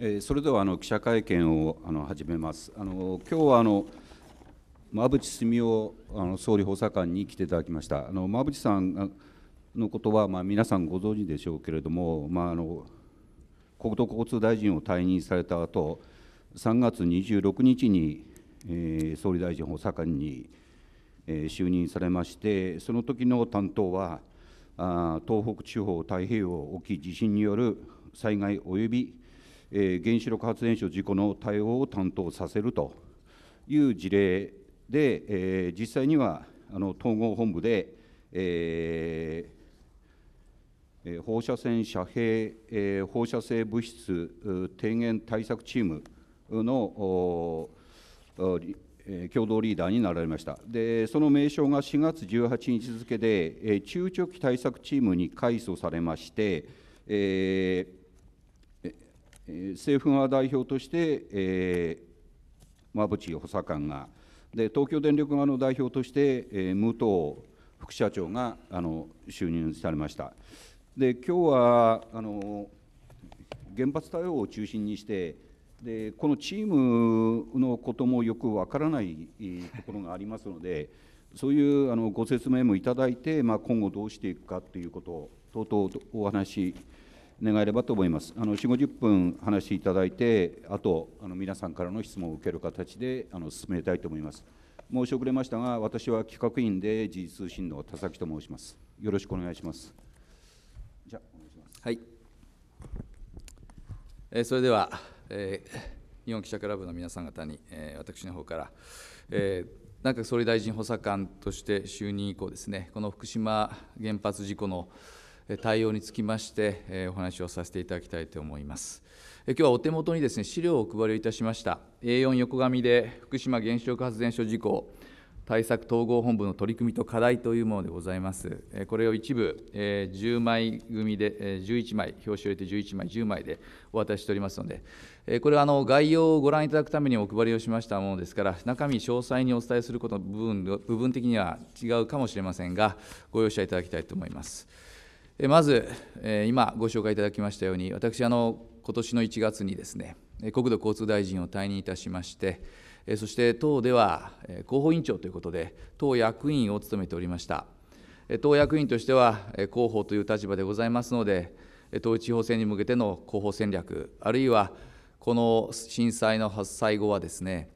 えー、それではあの記者会見をあの始めます。あの今日はあの馬淵澄夫あの総理補佐官に来ていただきました。あの馬淵さんのことはまあ皆さんご存知でしょうけれども、まああの国土交通大臣を退任された後、3月26日に、えー、総理大臣補佐官に、えー、就任されまして、その時の担当はあ東北地方太平洋沖地震による災害及びえー、原子力発電所事故の対応を担当させるという事例で、えー、実際にはあの統合本部で、えー、放射線遮蔽、え放射性物質低減対策チームの共同リーダーになられました。で、その名称が4月18日付で、え中長期対策チームに改組されまして、え政府側代表として、えー、馬淵補佐官が、で東京電力側の代表として、えー、武藤副社長があの就任されました。で今日はあの原発対応を中心にしてでこのチームのこともよくわからないところがありますのでそういうあのご説明もいただいて、まあ、今後どうしていくかということをとうとうお話し願えればと思います。あの4 50分話していただいて、あとあの皆さんからの質問を受ける形であの進めたいと思います。申し遅れましたが、私は企画員で時事通信の田崎と申します。よろしくお願いします。じゃお願いします。はい。えー、それでは、えー、日本記者クラブの皆さん方に、えー、私の方から、えー、内閣総理大臣補佐官として就任以降ですね、この福島原発事故の対応につきましてお話をさせていただきたいと思います。今日はお手元にですね資料をお配りいたしました A4 横紙で福島原子力発電所事故対策統合本部の取り組みと課題というものでございます。これを一部10枚組で11枚表紙を入れて11枚10枚でお渡ししておりますので、これはあの概要をご覧いただくためにお配りをしましたものですから、中身詳細にお伝えすることの部分部分的には違うかもしれませんが、ご容赦いただきたいと思います。まず、今ご紹介いただきましたように、私、あの今年の1月にですね、国土交通大臣を退任いたしまして、そして党では広報委員長ということで、党役員を務めておりました。党役員としては広報という立場でございますので、統一地方選に向けての広報戦略、あるいはこの震災の発災後はですね、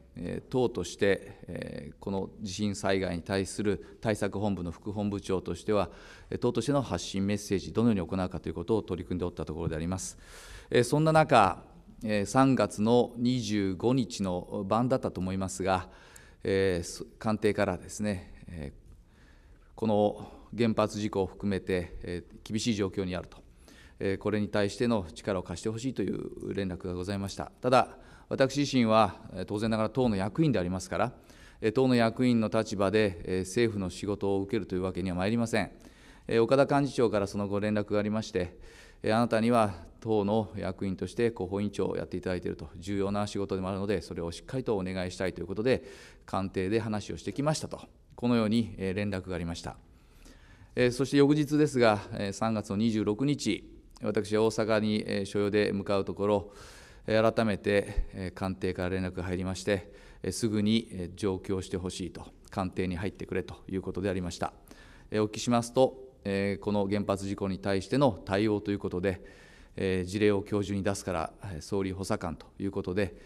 党として、この地震災害に対する対策本部の副本部長としては、党としての発信メッセージ、どのように行うかということを取り組んでおったところであります。そんな中、3月の25日の晩だったと思いますが、官邸からですね、この原発事故を含めて厳しい状況にあると、これに対しての力を貸してほしいという連絡がございました。ただ私自身は当然ながら党の役員でありますから、党の役員の立場で政府の仕事を受けるというわけにはまいりません。岡田幹事長からそのご連絡がありまして、あなたには党の役員として広報委員長をやっていただいていると、重要な仕事でもあるので、それをしっかりとお願いしたいということで、官邸で話をしてきましたと、このように連絡がありました。そして翌日ですが、3月の26日、私は大阪に所要で向かうところ、改めて官邸から連絡が入りまして、すぐに上京してほしいと、官邸に入ってくれということでありました。お聞きしますと、この原発事故に対しての対応ということで、事例を教授に出すから、総理補佐官ということで、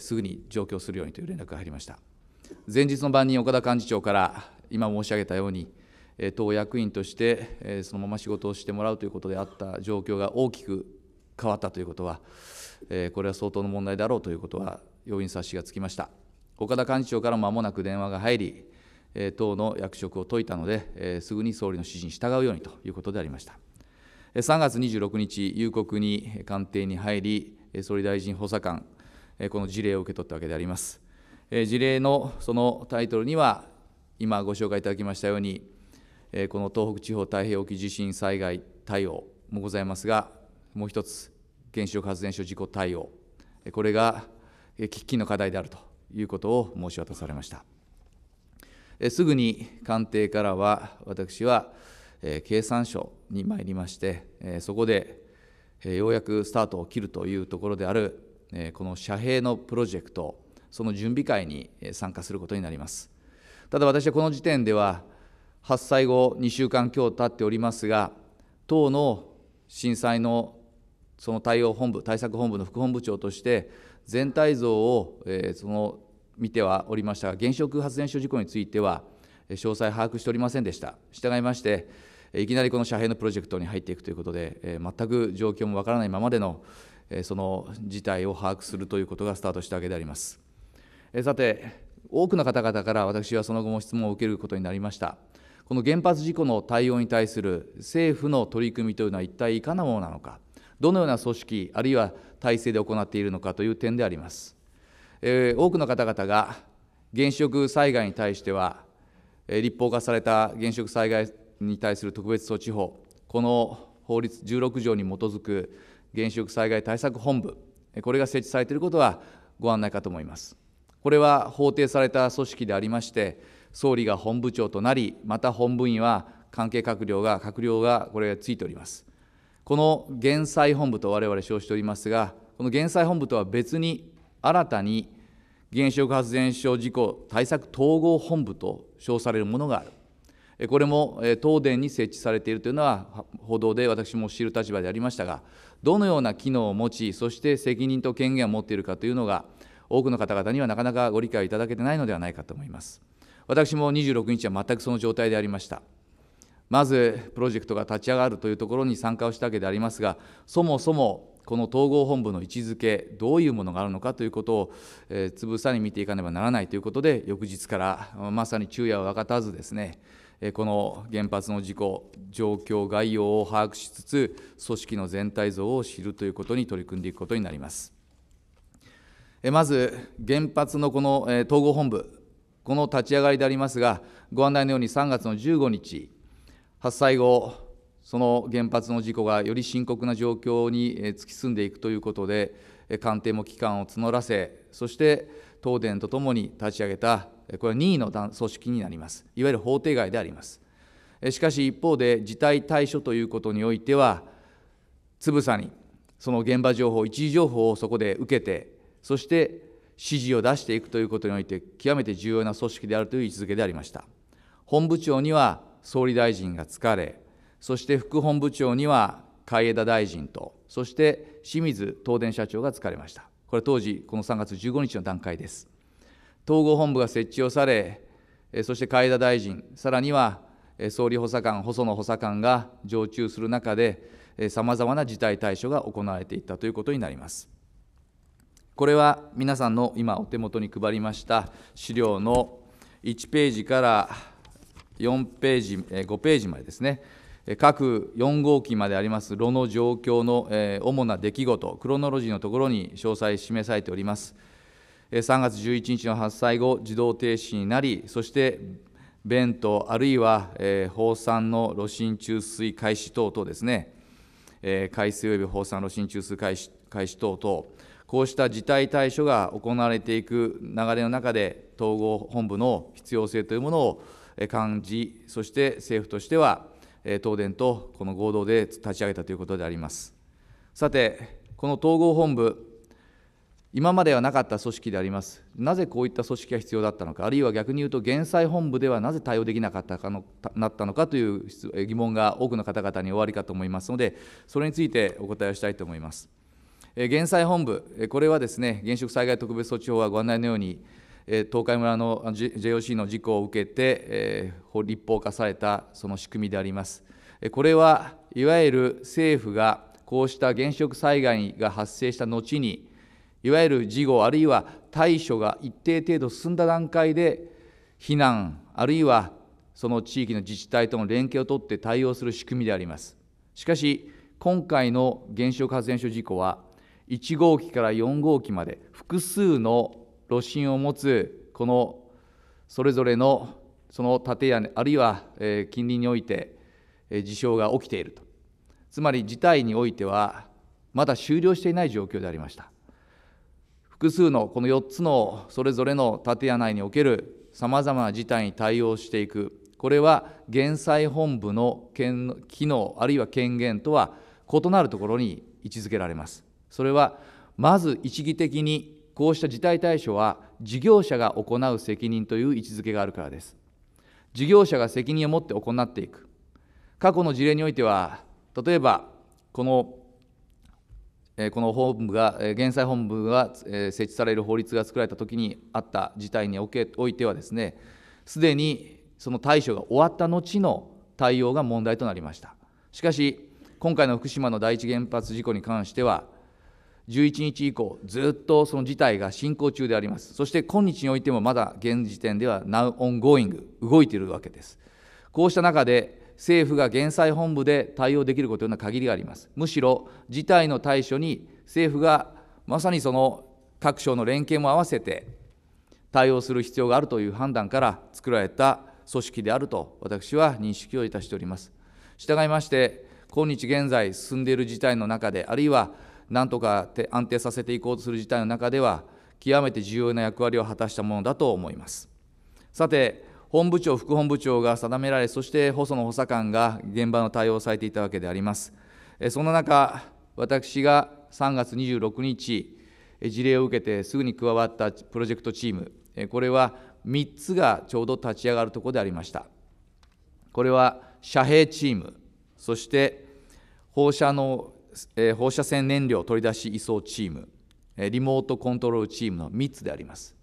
すぐに上京するようにという連絡が入りました。前日の晩に岡田幹事長から、今申し上げたように、党役員としてそのまま仕事をしてもらうということであった状況が大きく変わったということは、えこれは相当の問題だろうということは、要因察しがつきました。岡田幹事長からまもなく電話が入り、え党の役職を解いたので、えすぐに総理の指示に従うようにということでありました。3月26日、夕刻に官邸に入り、総理大臣補佐官、この事例を受け取ったわけであります。事例のそのタイトルには、今ご紹介いただきましたように、この東北地方太平洋沖地震災害対応もございますが、もう一つ、原子力発電所事故対応、これが喫緊の課題であるということを申し渡されました。すぐに官邸からは、私は経産省に参りまして、そこでようやくスタートを切るというところである、この遮蔽のプロジェクト、その準備会に参加することになります。ただ私はこの時点では、発災後2週間強経っておりますが、党の震災のその対応本部対策本部の副本部長として全体像を、えー、その見てはおりましたが原子力発電所事故については詳細把握しておりませんでした従いましていきなりこの遮蔽のプロジェクトに入っていくということで、えー、全く状況もわからないままでの、えー、その事態を把握するということがスタートしたわけであります、えー、さて多くの方々から私はその後も質問を受けることになりましたこの原発事故の対応に対する政府の取り組みというのは一体いかなものなのかどのような組織あるいは体制で行っているのかという点であります、えー、多くの方々が原子力災害に対しては、えー、立法化された原子力災害に対する特別措置法この法律16条に基づく原子力災害対策本部これが設置されていることはご案内かと思いますこれは法定された組織でありまして総理が本部長となりまた本部員は関係閣僚が閣僚がこれがついておりますこの減災本部と我々称しておりますが、この減災本部とは別に、新たに原子力発電所事故対策統合本部と称されるものがある。これも東電に設置されているというのは報道で私も知る立場でありましたが、どのような機能を持ち、そして責任と権限を持っているかというのが、多くの方々にはなかなかご理解いただけてないのではないかと思います。私も26日は全くその状態でありました。まずプロジェクトが立ち上がるというところに参加をしたわけでありますがそもそもこの統合本部の位置づけどういうものがあるのかということを、えつぶさに見ていかねばならないということで翌日からまさに昼夜を分かたずですねこの原発の事故状況概要を把握しつつ組織の全体像を知るということに取り組んでいくことになりますまず原発のこの統合本部この立ち上がりでありますがご案内のように3月の15日発災後、その原発の事故がより深刻な状況に突き進んでいくということで、官邸も危機感を募らせ、そして東電とともに立ち上げた、これは任意の組織になります、いわゆる法廷外であります。しかし一方で、事態対処ということにおいては、つぶさにその現場情報、一時情報をそこで受けて、そして指示を出していくということにおいて、極めて重要な組織であるという位置づけでありました。本部長には総理大臣が疲れ、そして副本部長には海江田大臣と、そして清水東電社長が疲れました。これ当時、この3月15日の段階です。統合本部が設置をされ、そして海江田大臣、さらには総理補佐官、細野補佐官が常駐する中で、さまざまな事態対処が行われていったということになります。これは皆さんの今お手元に配りました資料の1ページから4ページ、5ページまでですね、各4号機まであります炉の状況の主な出来事、クロノロジーのところに詳細示されております。3月11日の発災後、自動停止になり、そして弁当、あるいは放散の炉心注水開始等々ですね、海水及び放散炉心注水開始開始等々、こうした事態対処が行われていく流れの中で、統合本部の必要性というものを感じ、そして政府としては、東電とこの合同で立ち上げたということであります。さて、この統合本部、今まではなかった組織であります、なぜこういった組織が必要だったのか、あるいは逆に言うと、減災本部ではなぜ対応できなかったかのなったのかという疑問が多くの方々におありかと思いますので、それについてお答えをしたいと思います。減災本部、これはですね、現職災害特別措置法はご案内のように、東海村の JOC の事故を受けて立法化されたその仕組みであります。これはいわゆる政府がこうした原子力災害が発生した後にいわゆる事後あるいは対処が一定程度進んだ段階で避難あるいはその地域の自治体との連携を取って対応する仕組みであります。しかし今回の原子力発電所事故は1号機から4号機まで複数の炉心を持つこのそれぞれのその建屋あるいは近隣において事象が起きているとつまり事態においてはまだ終了していない状況でありました複数のこの4つのそれぞれの建屋内におけるさまざまな事態に対応していくこれは減災本部の機能あるいは権限とは異なるところに位置づけられますそれはまず一義的にこうした事態対処は事業者が行う責任という位置づけがあるからです事業者が責任を持って行っていく過去の事例においては例えばこのこの本部が減災本部が設置される法律が作られたときにあった事態においてはですねすでにその対処が終わった後の対応が問題となりましたしかし今回の福島の第一原発事故に関しては11日以降、ずっとその事態が進行中であります。そして今日においてもまだ現時点では Now ongoing、動いているわけです。こうした中で、政府が減災本部で対応できることには限りがあります。むしろ事態の対処に政府がまさにその各省の連携も合わせて対応する必要があるという判断から作られた組織であると私は認識をいたしております。従いまして、今日現在進んでいる事態の中で、あるいはなんとか安定させていこうとする事態の中では、極めて重要な役割を果たしたものだと思います。さて、本部長、副本部長が定められ、そして細野補佐官が現場の対応をされていたわけであります。そんな中、私が3月26日、事例を受けてすぐに加わったプロジェクトチーム、これは3つがちょうど立ち上がるところでありました。これは遮蔽チーム、そして放射能えー、放射線燃料取り出し移送チーム、えー、リモートコントロールチームの3つであります。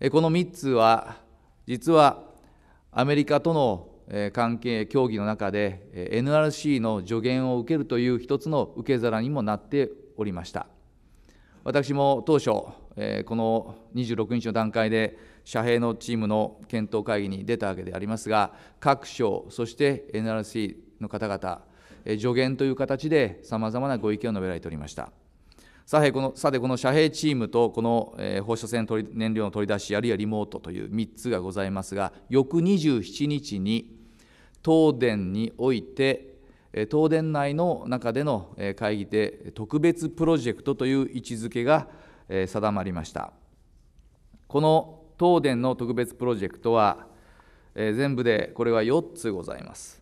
えー、この3つは、実はアメリカとの関係協議の中で NRC の助言を受けるという一つの受け皿にもなっておりました私も当初この26日の段階で遮蔽のチームの検討会議に出たわけでありますが各省そして NRC の方々助言という形で、さまざまなご意見を述べられておりました。さて、このさてこの遮蔽チームと、この、放射線取り燃料の取り出し、あるいはリモートという3つがございますが、翌27日に、東電において、東電内の中での会議で、特別プロジェクトという位置づけが定まりました。この東電の特別プロジェクトは、全部でこれは4つございます。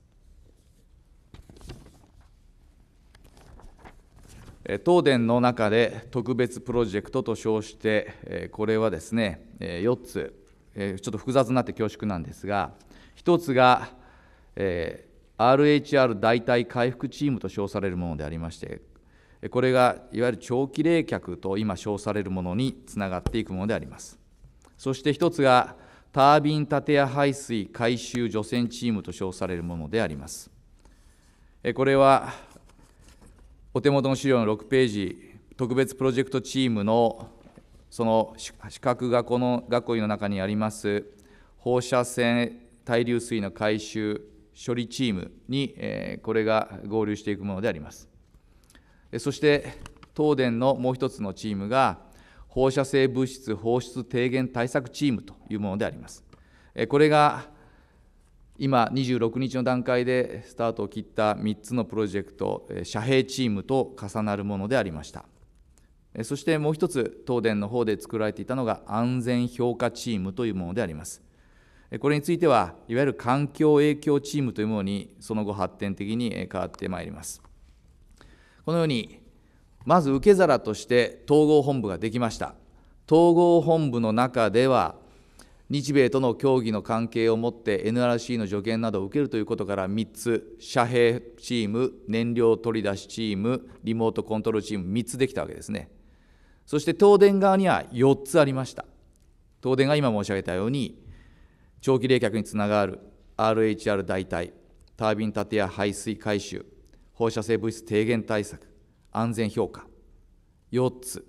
東電の中で特別プロジェクトと称して、これはですね、4つ、ちょっと複雑になって恐縮なんですが、1つが、えー、RHR 代替回復チームと称されるものでありまして、これがいわゆる長期冷却と今称されるものにつながっていくものであります。そして1つが、タービン建屋排水回収除染チームと称されるものであります。これはお手元の資料の6ページ、特別プロジェクトチームのその資格がこの学位の中にあります放射線対流水の回収処理チームに、えこれが合流していくものであります。そして東電のもう一つのチームが放射性物質放出低減対策チームというものであります。これが今26日の段階でスタートを切った3つのプロジェクト遮蔽チームと重なるものでありましたそしてもう一つ東電の方で作られていたのが安全評価チームというものでありますこれについてはいわゆる環境影響チームというものにその後発展的に変わってまいりますこのようにまず受け皿として統合本部ができました統合本部の中では日米との協議の関係をもって NRC の助言などを受けるということから3つ、遮蔽チーム、燃料取り出しチーム、リモートコントロールチーム、3つできたわけですね。そして東電側には4つありました。東電が今申し上げたように、長期冷却につながる RHR 代替、タービン建屋排水回収、放射性物質低減対策、安全評価、4つ。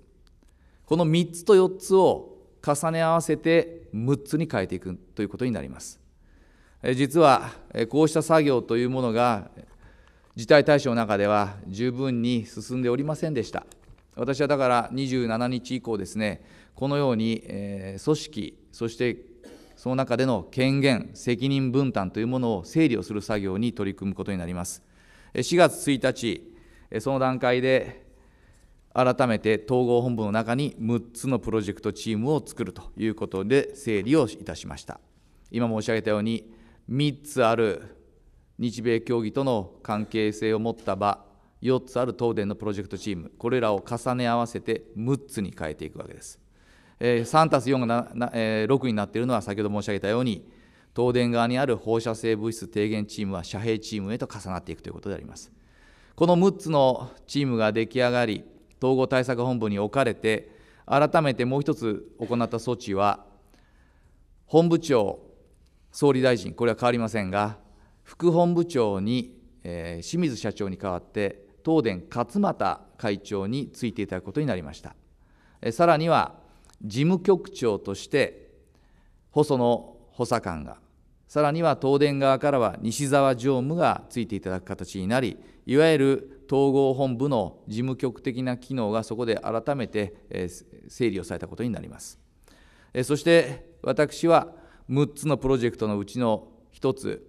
この3つと4つを重ね合わせて6つに変えていくということになります実はこうした作業というものが事態対象の中では十分に進んでおりませんでした私はだから27日以降ですねこのように組織そしてその中での権限、責任分担というものを整理をする作業に取り組むことになります。4月1日、その段階で改めて統合本部の中に6つのプロジェクトチームを作るということで整理をいたしました今申し上げたように3つある日米協議との関係性を持った場4つある東電のプロジェクトチームこれらを重ね合わせて6つに変えていくわけです3たす4がな、え6になっているのは先ほど申し上げたように東電側にある放射性物質低減チームは遮蔽チームへと重なっていくということでありますこの6つのチームが出来上がり統合対策本部に置かれて、改めてもう一つ行った措置は、本部長、総理大臣、これは変わりませんが、副本部長に、えー、清水社長に代わって、東電勝俣会長についていただくことになりました。えさらには、事務局長として、細野補佐官が、さらには東電側からは西澤常務がついていただく形になり、いわゆる統合本部の事務局的な機能がそこで改めて整理をされたことになりますそして私は6つのプロジェクトのうちの1つ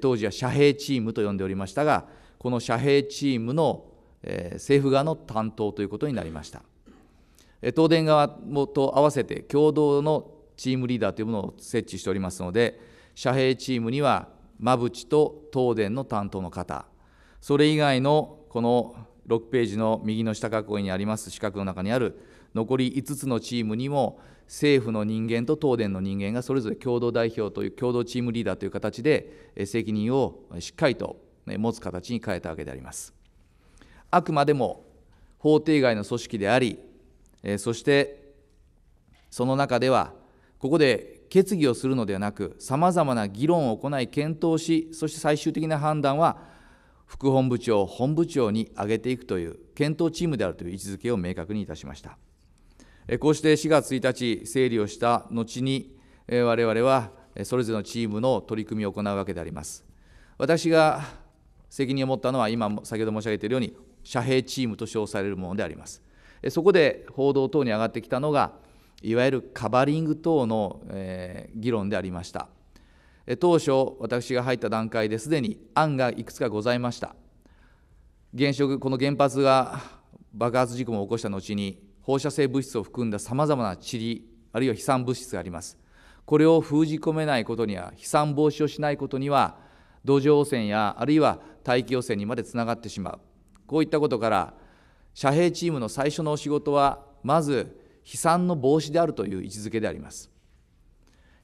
当時は遮蔽チームと呼んでおりましたがこの遮蔽チームの政府側の担当ということになりました東電側と合わせて共同のチームリーダーというものを設置しておりますので遮蔽チームには馬淵と東電の担当の方それ以外のこの6ページの右の下囲いにあります四角の中にある残り5つのチームにも政府の人間と東電の人間がそれぞれ共同代表という共同チームリーダーという形で責任をしっかりと持つ形に変えたわけであります。あくまでも法定外の組織であり、そしてその中では、ここで決議をするのではなく、さまざまな議論を行い、検討し、そして最終的な判断は副本部長本部長に上げていくという検討チームであるという位置づけを明確にいたしましたこうして4月1日整理をした後に我々はそれぞれのチームの取り組みを行うわけであります私が責任を持ったのは今先ほど申し上げているように遮蔽チームと称されるものでありますそこで報道等に上がってきたのがいわゆるカバリング等の議論でありました当初私が入った段階ですでに案がいくつかございました原子力この原発が爆発事故を起こした後に放射性物質を含んださまざまな塵あるいは飛散物質がありますこれを封じ込めないことには飛散防止をしないことには土壌汚染やあるいは大気汚染にまでつながってしまうこういったことから遮蔽チームの最初のお仕事はまず飛散の防止であるという位置づけであります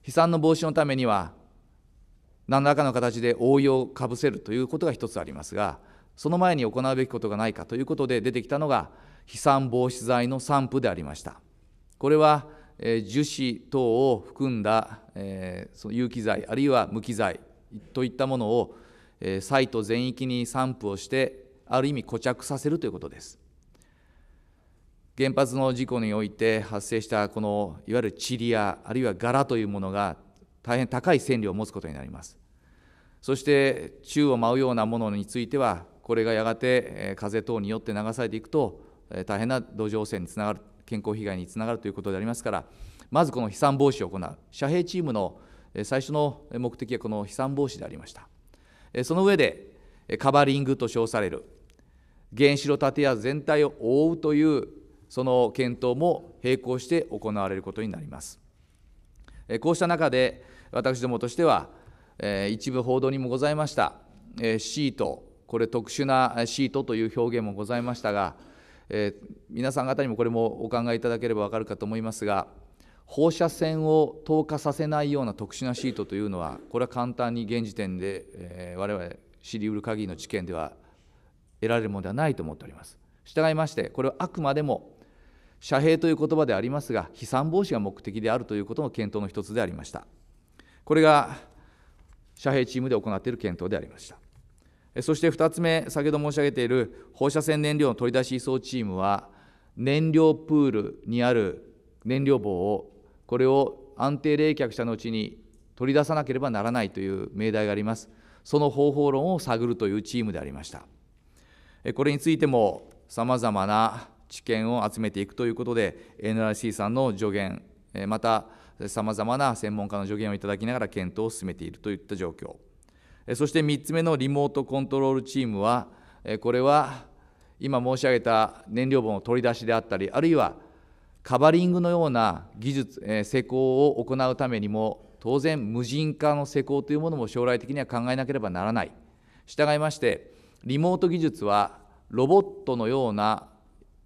飛散の防止のためには何らかの形で応用をかぶせるということが一つありますがその前に行うべきことがないかということで出てきたのが飛散防止剤の散布でありましたこれは、え樹脂等を含んだ、えその有機剤あるいは無機剤といったものを、えサイト全域に散布をしてある意味固着させるということです原発の事故において発生したこのいわゆる塵やあるいは柄というものが大変高い線量を持つことになりますそして宙を舞うようなものについてはこれがやがて風等によって流されていくと大変な土壌汚染につながる健康被害につながるということでありますからまずこの飛散防止を行う遮蔽チームの最初の目的はこの飛散防止でありましたその上でカバリングと称される原子炉建屋全体を覆うというその検討も並行して行われることになりますこうした中で私どもとしてはえー、一部報道にもございました、えー、シート、これ、特殊なシートという表現もございましたが、えー、皆さん方にもこれもお考えいただければ分かるかと思いますが、放射線を透過させないような特殊なシートというのは、これは簡単に現時点で、えー、我々知りうる限りの知見では得られるものではないと思っております。従いまして、これはあくまでも遮蔽という言葉でありますが、飛散防止が目的であるということも検討の一つでありました。これが遮蔽チームで行っている検討でありました。そして2つ目、先ほど申し上げている放射線燃料の取り出し移送チームは、燃料プールにある燃料棒を、これを安定冷却した後に取り出さなければならないという命題があります。その方法論を探るというチームでありました。これについても、さまざまな知見を集めていくということで、NRC さんの助言、また、さまざまな専門家の助言をいただきながら検討を進めているといった状況そして3つ目のリモートコントロールチームはこれは今申し上げた燃料棒の取り出しであったりあるいはカバリングのような技術施工を行うためにも当然無人化の施工というものも将来的には考えなければならない従いましてリモート技術はロボットのような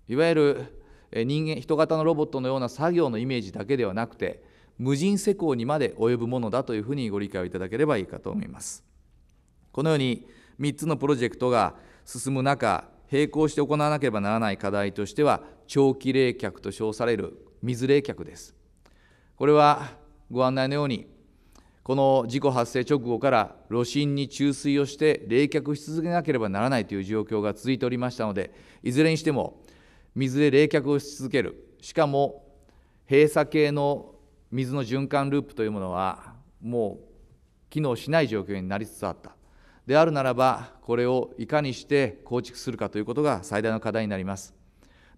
いわゆる人間人型のロボットのような作業のイメージだけではなくて無人施工にまで及ぶものだというふうにご理解をいただければいいかと思います。このように3つのプロジェクトが進む中、並行して行わなければならない課題としては、長期冷却と称される水冷却です。これはご案内のように、この事故発生直後から炉心に注水をして冷却し続けなければならないという状況が続いておりましたので、いずれにしても水で冷却をし続ける、しかも閉鎖系の水の循環ループというものはもう機能しない状況になりつつあったであるならばこれをいかにして構築するかということが最大の課題になります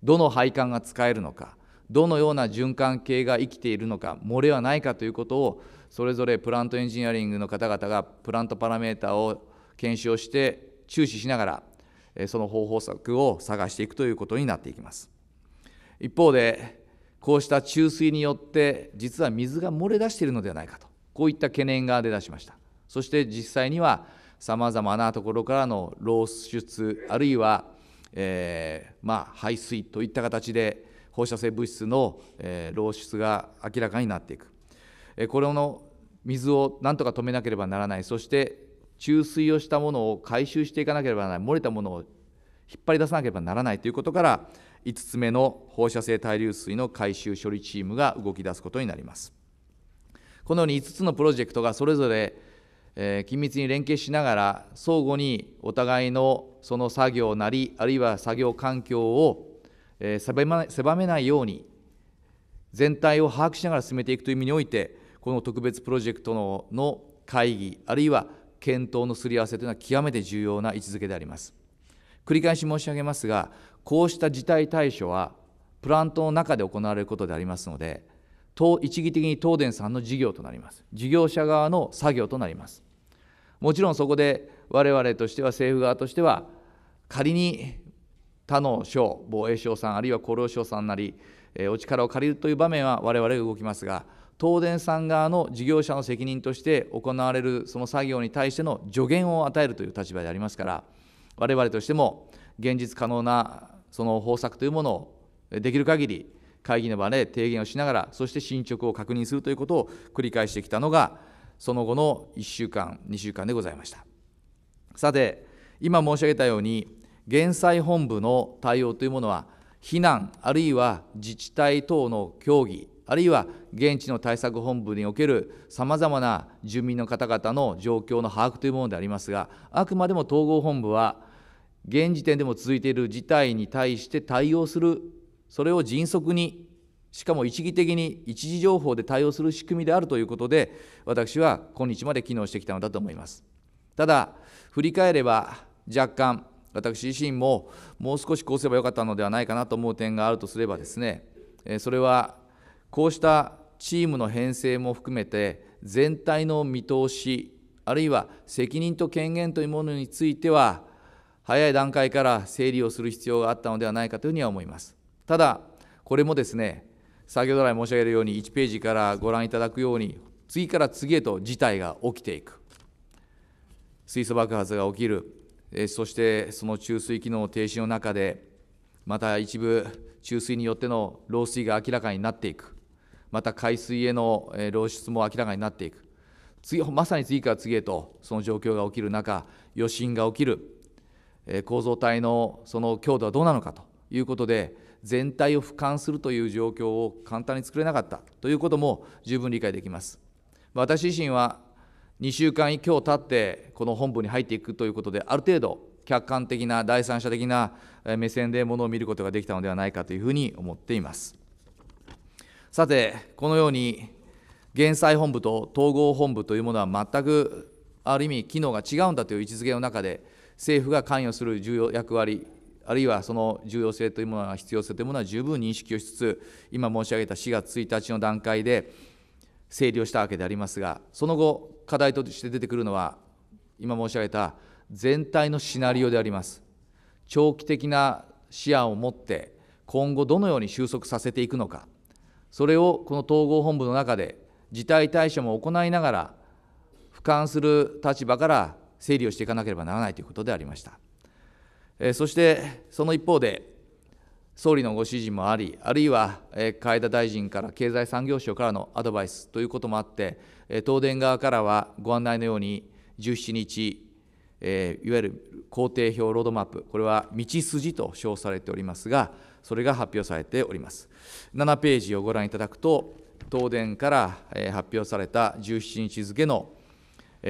どの配管が使えるのかどのような循環系が生きているのか漏れはないかということをそれぞれプラントエンジニアリングの方々がプラントパラメータを検証して注視しながらその方法策を探していくということになっていきます一方でこうした注水によって実は水が漏れ出しているのではないかとこういった懸念が出だしましたそして実際にはさまざまなところからの漏出あるいは、えー、まあ、排水といった形で放射性物質の、えー、漏出が明らかになっていく、えこれの水をなんとか止めなければならないそして注水をしたものを回収していかなければならない漏れたものを引っ張り出さなければならないということから5つ目の放射性対流水の回収処理チームが動き出すことになります。このように5つのプロジェクトがそれぞれ、え緊密に連携しながら相互にお互いのその作業なりあるいは作業環境を、え狭めないように全体を把握しながら進めていくという意味においてこの特別プロジェクトのの会議あるいは検討のすり合わせというのは極めて重要な位置づけであります。繰り返し申し上げますがこうした事態対処はプラントの中で行われることでありますので一義的に東電さんの事業となります事業者側の作業となりますもちろんそこで我々としては政府側としては仮に他の省防衛省さんあるいは厚労省さんなりお力を借りるという場面は我々が動きますが東電さん側の事業者の責任として行われるその作業に対しての助言を与えるという立場でありますから我々としても現実可能なその方策というものをできる限り会議の場で提言をしながら、そして進捗を確認するということを繰り返してきたのが、その後の1週間、2週間でございました。さて、今申し上げたように、減災本部の対応というものは、避難、あるいは自治体等の協議、あるいは現地の対策本部におけるさまざまな住民の方々の状況の把握というものでありますが、あくまでも統合本部は、現時点でも続いている事態に対して対応する、それを迅速に、しかも一義的に一時情報で対応する仕組みであるということで、私は今日まで機能してきたのだと思います。ただ、振り返れば若干、私自身ももう少しこうすればよかったのではないかなと思う点があるとすればですね、それはこうしたチームの編成も含めて、全体の見通し、あるいは責任と権限というものについては、早い段階から整理をする必要があったのではないかというふうには思います。ただ、これもですね、先ほど来申し上げるように、1ページからご覧いただくように、次から次へと事態が起きていく、水素爆発が起きる、そしてその注水機能停止の中で、また一部、注水によっての漏水が明らかになっていく、また海水への漏出も明らかになっていく、次まさに次から次へとその状況が起きる中、余震が起きる、構造体のその強度はどうなのかということで全体を俯瞰するという状況を簡単に作れなかったということも十分理解できます私自身は2週間以降経ってこの本部に入っていくということである程度客観的な第三者的な目線でものを見ることができたのではないかというふうに思っていますさてこのように減災本部と統合本部というものは全くある意味機能が違うんだという位置づけの中で政府が関与する重要役割あるいはその重要性というものは必要性というものは十分認識をしつつ今申し上げた4月1日の段階で整理をしたわけでありますがその後課題として出てくるのは今申し上げた全体のシナリオであります長期的な視野を持って今後どのように収束させていくのかそれをこの統合本部の中で事態対処も行いながら俯瞰する立場から整理をしていかなければならないということでありました。そしてその一方で、総理のご指示もあり、あるいは海田大臣から経済産業省からのアドバイスということもあって、東電側からはご案内のように、17日、えいわゆる工程表ロードマップ、これは道筋と称されておりますが、それが発表されております。7ページをご覧いただくと、東電から発表された17日付の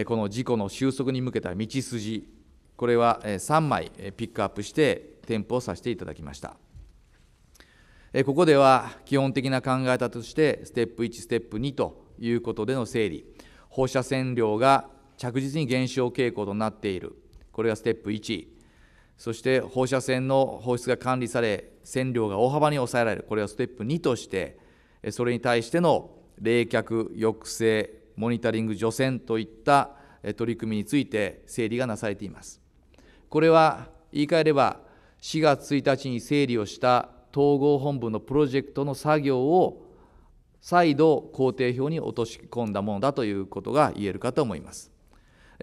この事故の収束に向けた道筋、これは3枚ピックアップして添付をさせていただきました。ここでは基本的な考え方として、ステップ1、ステップ2ということでの整理、放射線量が着実に減少傾向となっている、これがステップ1、そして放射線の放出が管理され、線量が大幅に抑えられる、これはステップ2として、それに対しての冷却、抑制、モニタリング除染といった取り組みについて整理がなされています。これは言い換えれば4月1日に整理をした統合本部のプロジェクトの作業を再度工程表に落とし込んだものだということが言えるかと思います。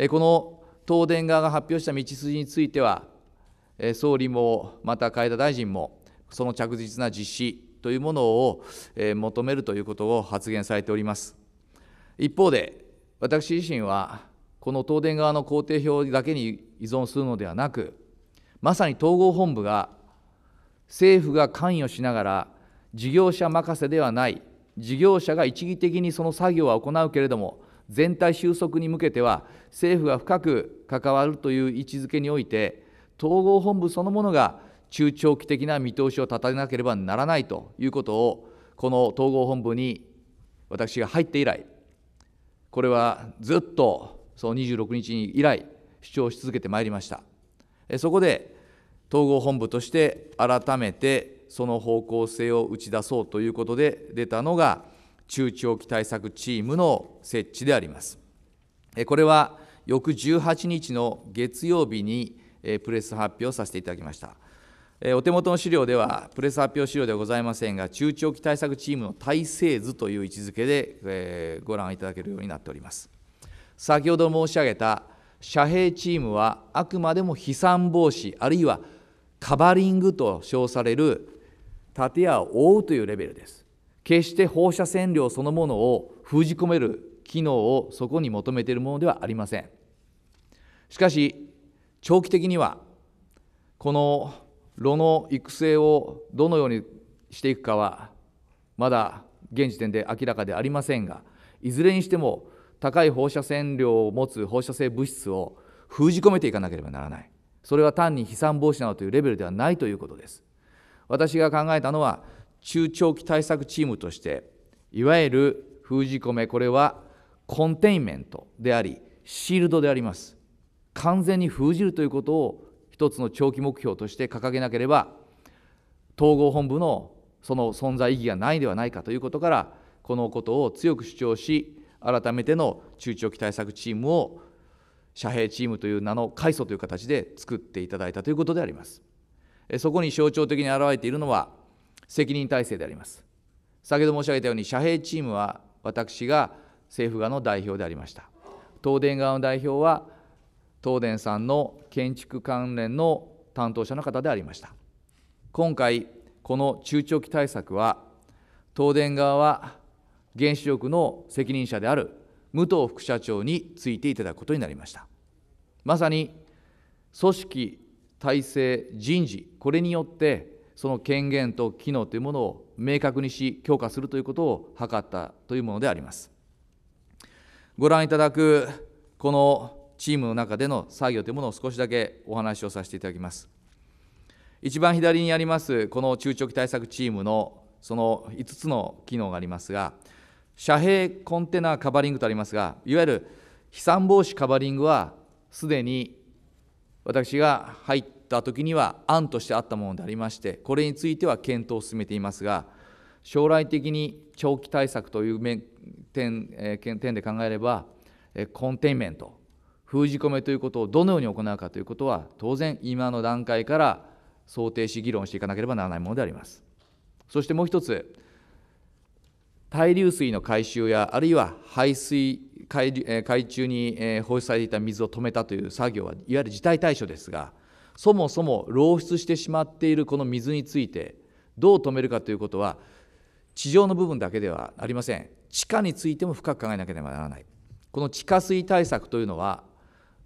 この東電側が発表した道筋については、総理もまた海田大臣も、その着実な実施というものを求めるということを発言されております。一方で私自身はこの東電側の工程表だけに依存するのではなくまさに統合本部が政府が関与しながら事業者任せではない事業者が一義的にその作業は行うけれども全体収束に向けては政府が深く関わるという位置づけにおいて統合本部そのものが中長期的な見通しを立たなければならないということをこの統合本部に私が入って以来これはずっとその26日に以来主張し続けてまいりましたそこで統合本部として改めてその方向性を打ち出そうということで出たのが中長期対策チームの設置でありますこれは翌18日の月曜日にプレス発表させていただきましたお手元の資料では、プレス発表資料ではございませんが、中長期対策チームの体制図という位置づけで、えご覧いただけるようになっております。先ほど申し上げた遮蔽チームは、あくまでも飛散防止、あるいはカバリングと称される建屋を覆うというレベルです。決して放射線量そのものを封じ込める機能をそこに求めているものではありません。しかし、長期的には、この炉の育成をどのようにしていくかはまだ現時点で明らかでありませんがいずれにしても高い放射線量を持つ放射性物質を封じ込めていかなければならないそれは単に飛散防止などというレベルではないということです私が考えたのは中長期対策チームとしていわゆる封じ込めこれはコンテインメントでありシールドであります完全に封じるということを一つの長期目標として掲げなければ統合本部のその存在意義がないではないかということからこのことを強く主張し改めての中長期対策チームを遮蔽チームという名の開祖という形で作っていただいたということでありますそこに象徴的に表れているのは責任体制であります先ほど申し上げたように遮蔽チームは私が政府側の代表でありました東電側の代表は東電さんの建築関連の担当者の方でありました今回この中長期対策は東電側は原子力の責任者である武藤副社長についていただくことになりましたまさに組織体制人事これによってその権限と機能というものを明確にし強化するということを図ったというものでありますご覧いただくこのチームの中での作業というものを少しだけお話をさせていただきます。一番左にあります、この中長期対策チームのその5つの機能がありますが、遮蔽コンテナカバリングとありますが、いわゆる飛散防止カバリングは、すでに私が入った時には案としてあったものでありまして、これについては検討を進めていますが、将来的に長期対策という点点で考えれば、コンテインメント、封じ込めということをどのように行うかということは当然今の段階から想定し議論していかなければならないものであります。そしてもう一つ対流水の回収やあるいは排水海中に放出されていた水を止めたという作業はいわゆる事態対処ですがそもそも漏出してしまっているこの水についてどう止めるかということは地上の部分だけではありません地下についても深く考えなければならないこの地下水対策というのは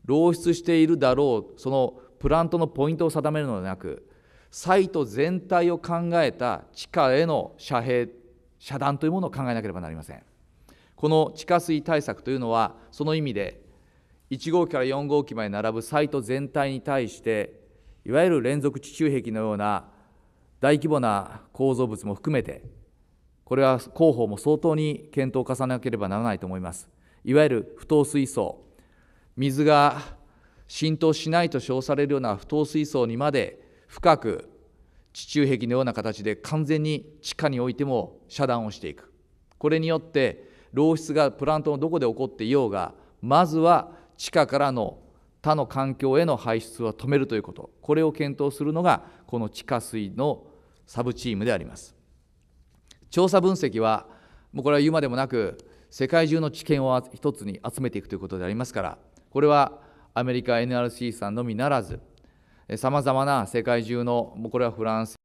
漏出しているだろうそのプラントのポイントを定めるのではなくサイト全体を考えた地下への遮蔽遮断というものを考えなければなりませんこの地下水対策というのはその意味で1号機から4号機まで並ぶサイト全体に対していわゆる連続地中壁のような大規模な構造物も含めてこれは広報も相当に検討を重ねなければならないと思いますいわゆる不透水槽水が浸透しないと称されるような不透水槽にまで深く地中壁のような形で完全に地下においても遮断をしていくこれによって漏出がプラントのどこで起こっていようがまずは地下からの他の環境への排出は止めるということこれを検討するのがこの地下水のサブチームであります調査分析はもうこれは言うまでもなく世界中の知見を一つに集めていくということでありますからこれはアメリカ NRC さんのみならずさまざまな世界中のこれはフランス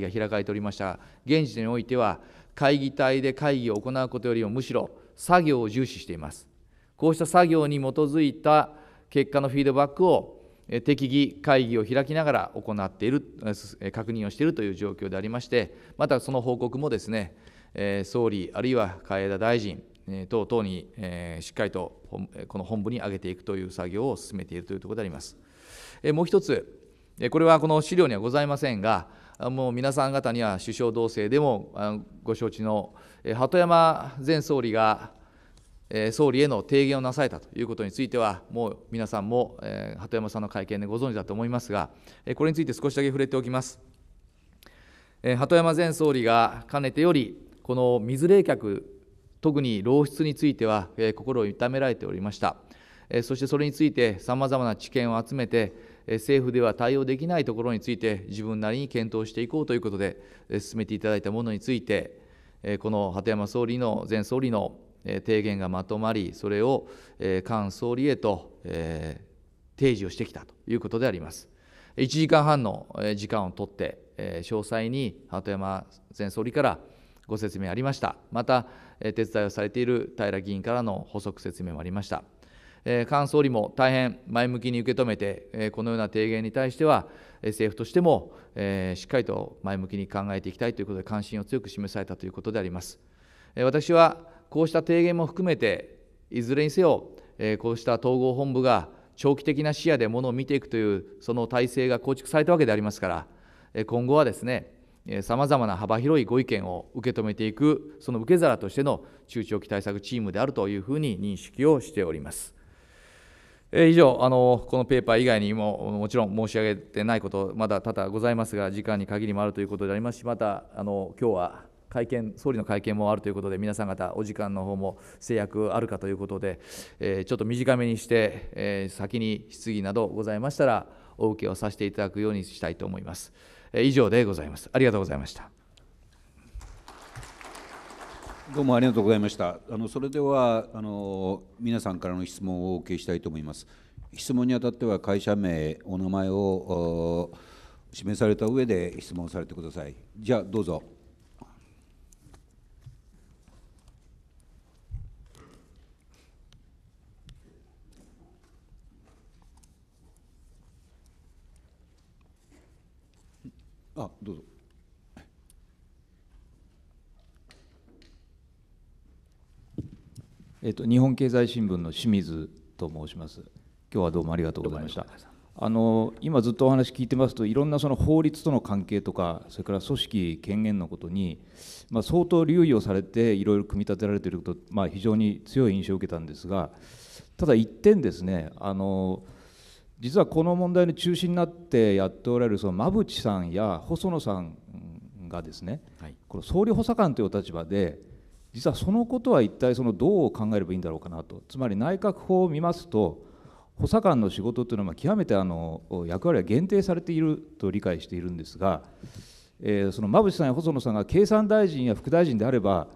が開かれておりましたが現時点においては会議体で会議を行うことよりもむしろ作業を重視していますこうした作業に基づいた結果のフィードバックを適宜会議を開きながら行っている確認をしているという状況でありましてまたその報告もですね総理あるいは海枝大臣等々にしっかりとこの本部に上げていくという作業を進めているというところであります。もう一つこれはこの資料にはございませんがもう皆さん方には首相同棲でもご承知の鳩山前総理が総理への提言をなされたということについては、もう皆さんも鳩山さんの会見でご存知だと思いますが、これについて少しだけ触れておきます。鳩山前総理がかねてより、この水冷却、特に漏出については心を痛められておりました。そしてそれについて、さまざまな知見を集めて、政府では対応できないところについて、自分なりに検討していこうということで、進めていただいたものについて、この鳩山総理の前総理の提言がまとまり、それを菅総理へと提示をしてきたということであります。1時間半の時間を取って、詳細に鳩山前総理からご説明ありました。また、手伝いをされている平議員からの補足説明もありました。菅総理も大変前向きに受け止めて、このような提言に対しては、政府としてもしっかりと前向きに考えていきたいということで、関心を強く示されたということであります。私はこうした提言も含めて、いずれにせよ、こうした統合本部が長期的な視野でものを見ていくという、その体制が構築されたわけでありますから、今後はですね、さまざまな幅広いご意見を受け止めていく、その受け皿としての中長期対策チームであるというふうに認識をしております。え以上あの、このペーパー以外にも、もちろん申し上げてないこと、まだ多々ございますが、時間に限りもあるということでありますし、また、あの今日は会見、総理の会見もあるということで、皆さん方、お時間の方も制約あるかということで、えー、ちょっと短めにして、えー、先に質疑などございましたら、お受けをさせていただくようにしたいと思います。えー、以上でございます。ありがとうございました。どうもありがとうございました。あのそれではあの皆さんからの質問をお受けしたいと思います。質問にあたっては会社名、お名前を示された上で質問されてください。じゃあどうぞ。あ、どうぞ。えっと、日本経済新聞の清水と申します。今日はどうもありがとうございました。あの今ずっとお話聞いてますといろんなその法律との関係とかそれから組織権限のことに、まあ、相当留意をされていろいろ組み立てられていること、まあ、非常に強い印象を受けたんですがただ一点ですねあの実はこの問題の中心になってやっておられるその馬淵さんや細野さんがですね、はい、この総理補佐官というお立場で実はそのことは一体そのどう考えればいいんだろうかなとつまり内閣法を見ますと補佐官の仕事というのは極めてあの役割は限定されていると理解しているんですが、えー、その馬渕さんや細野さんが経産大臣や副大臣であれば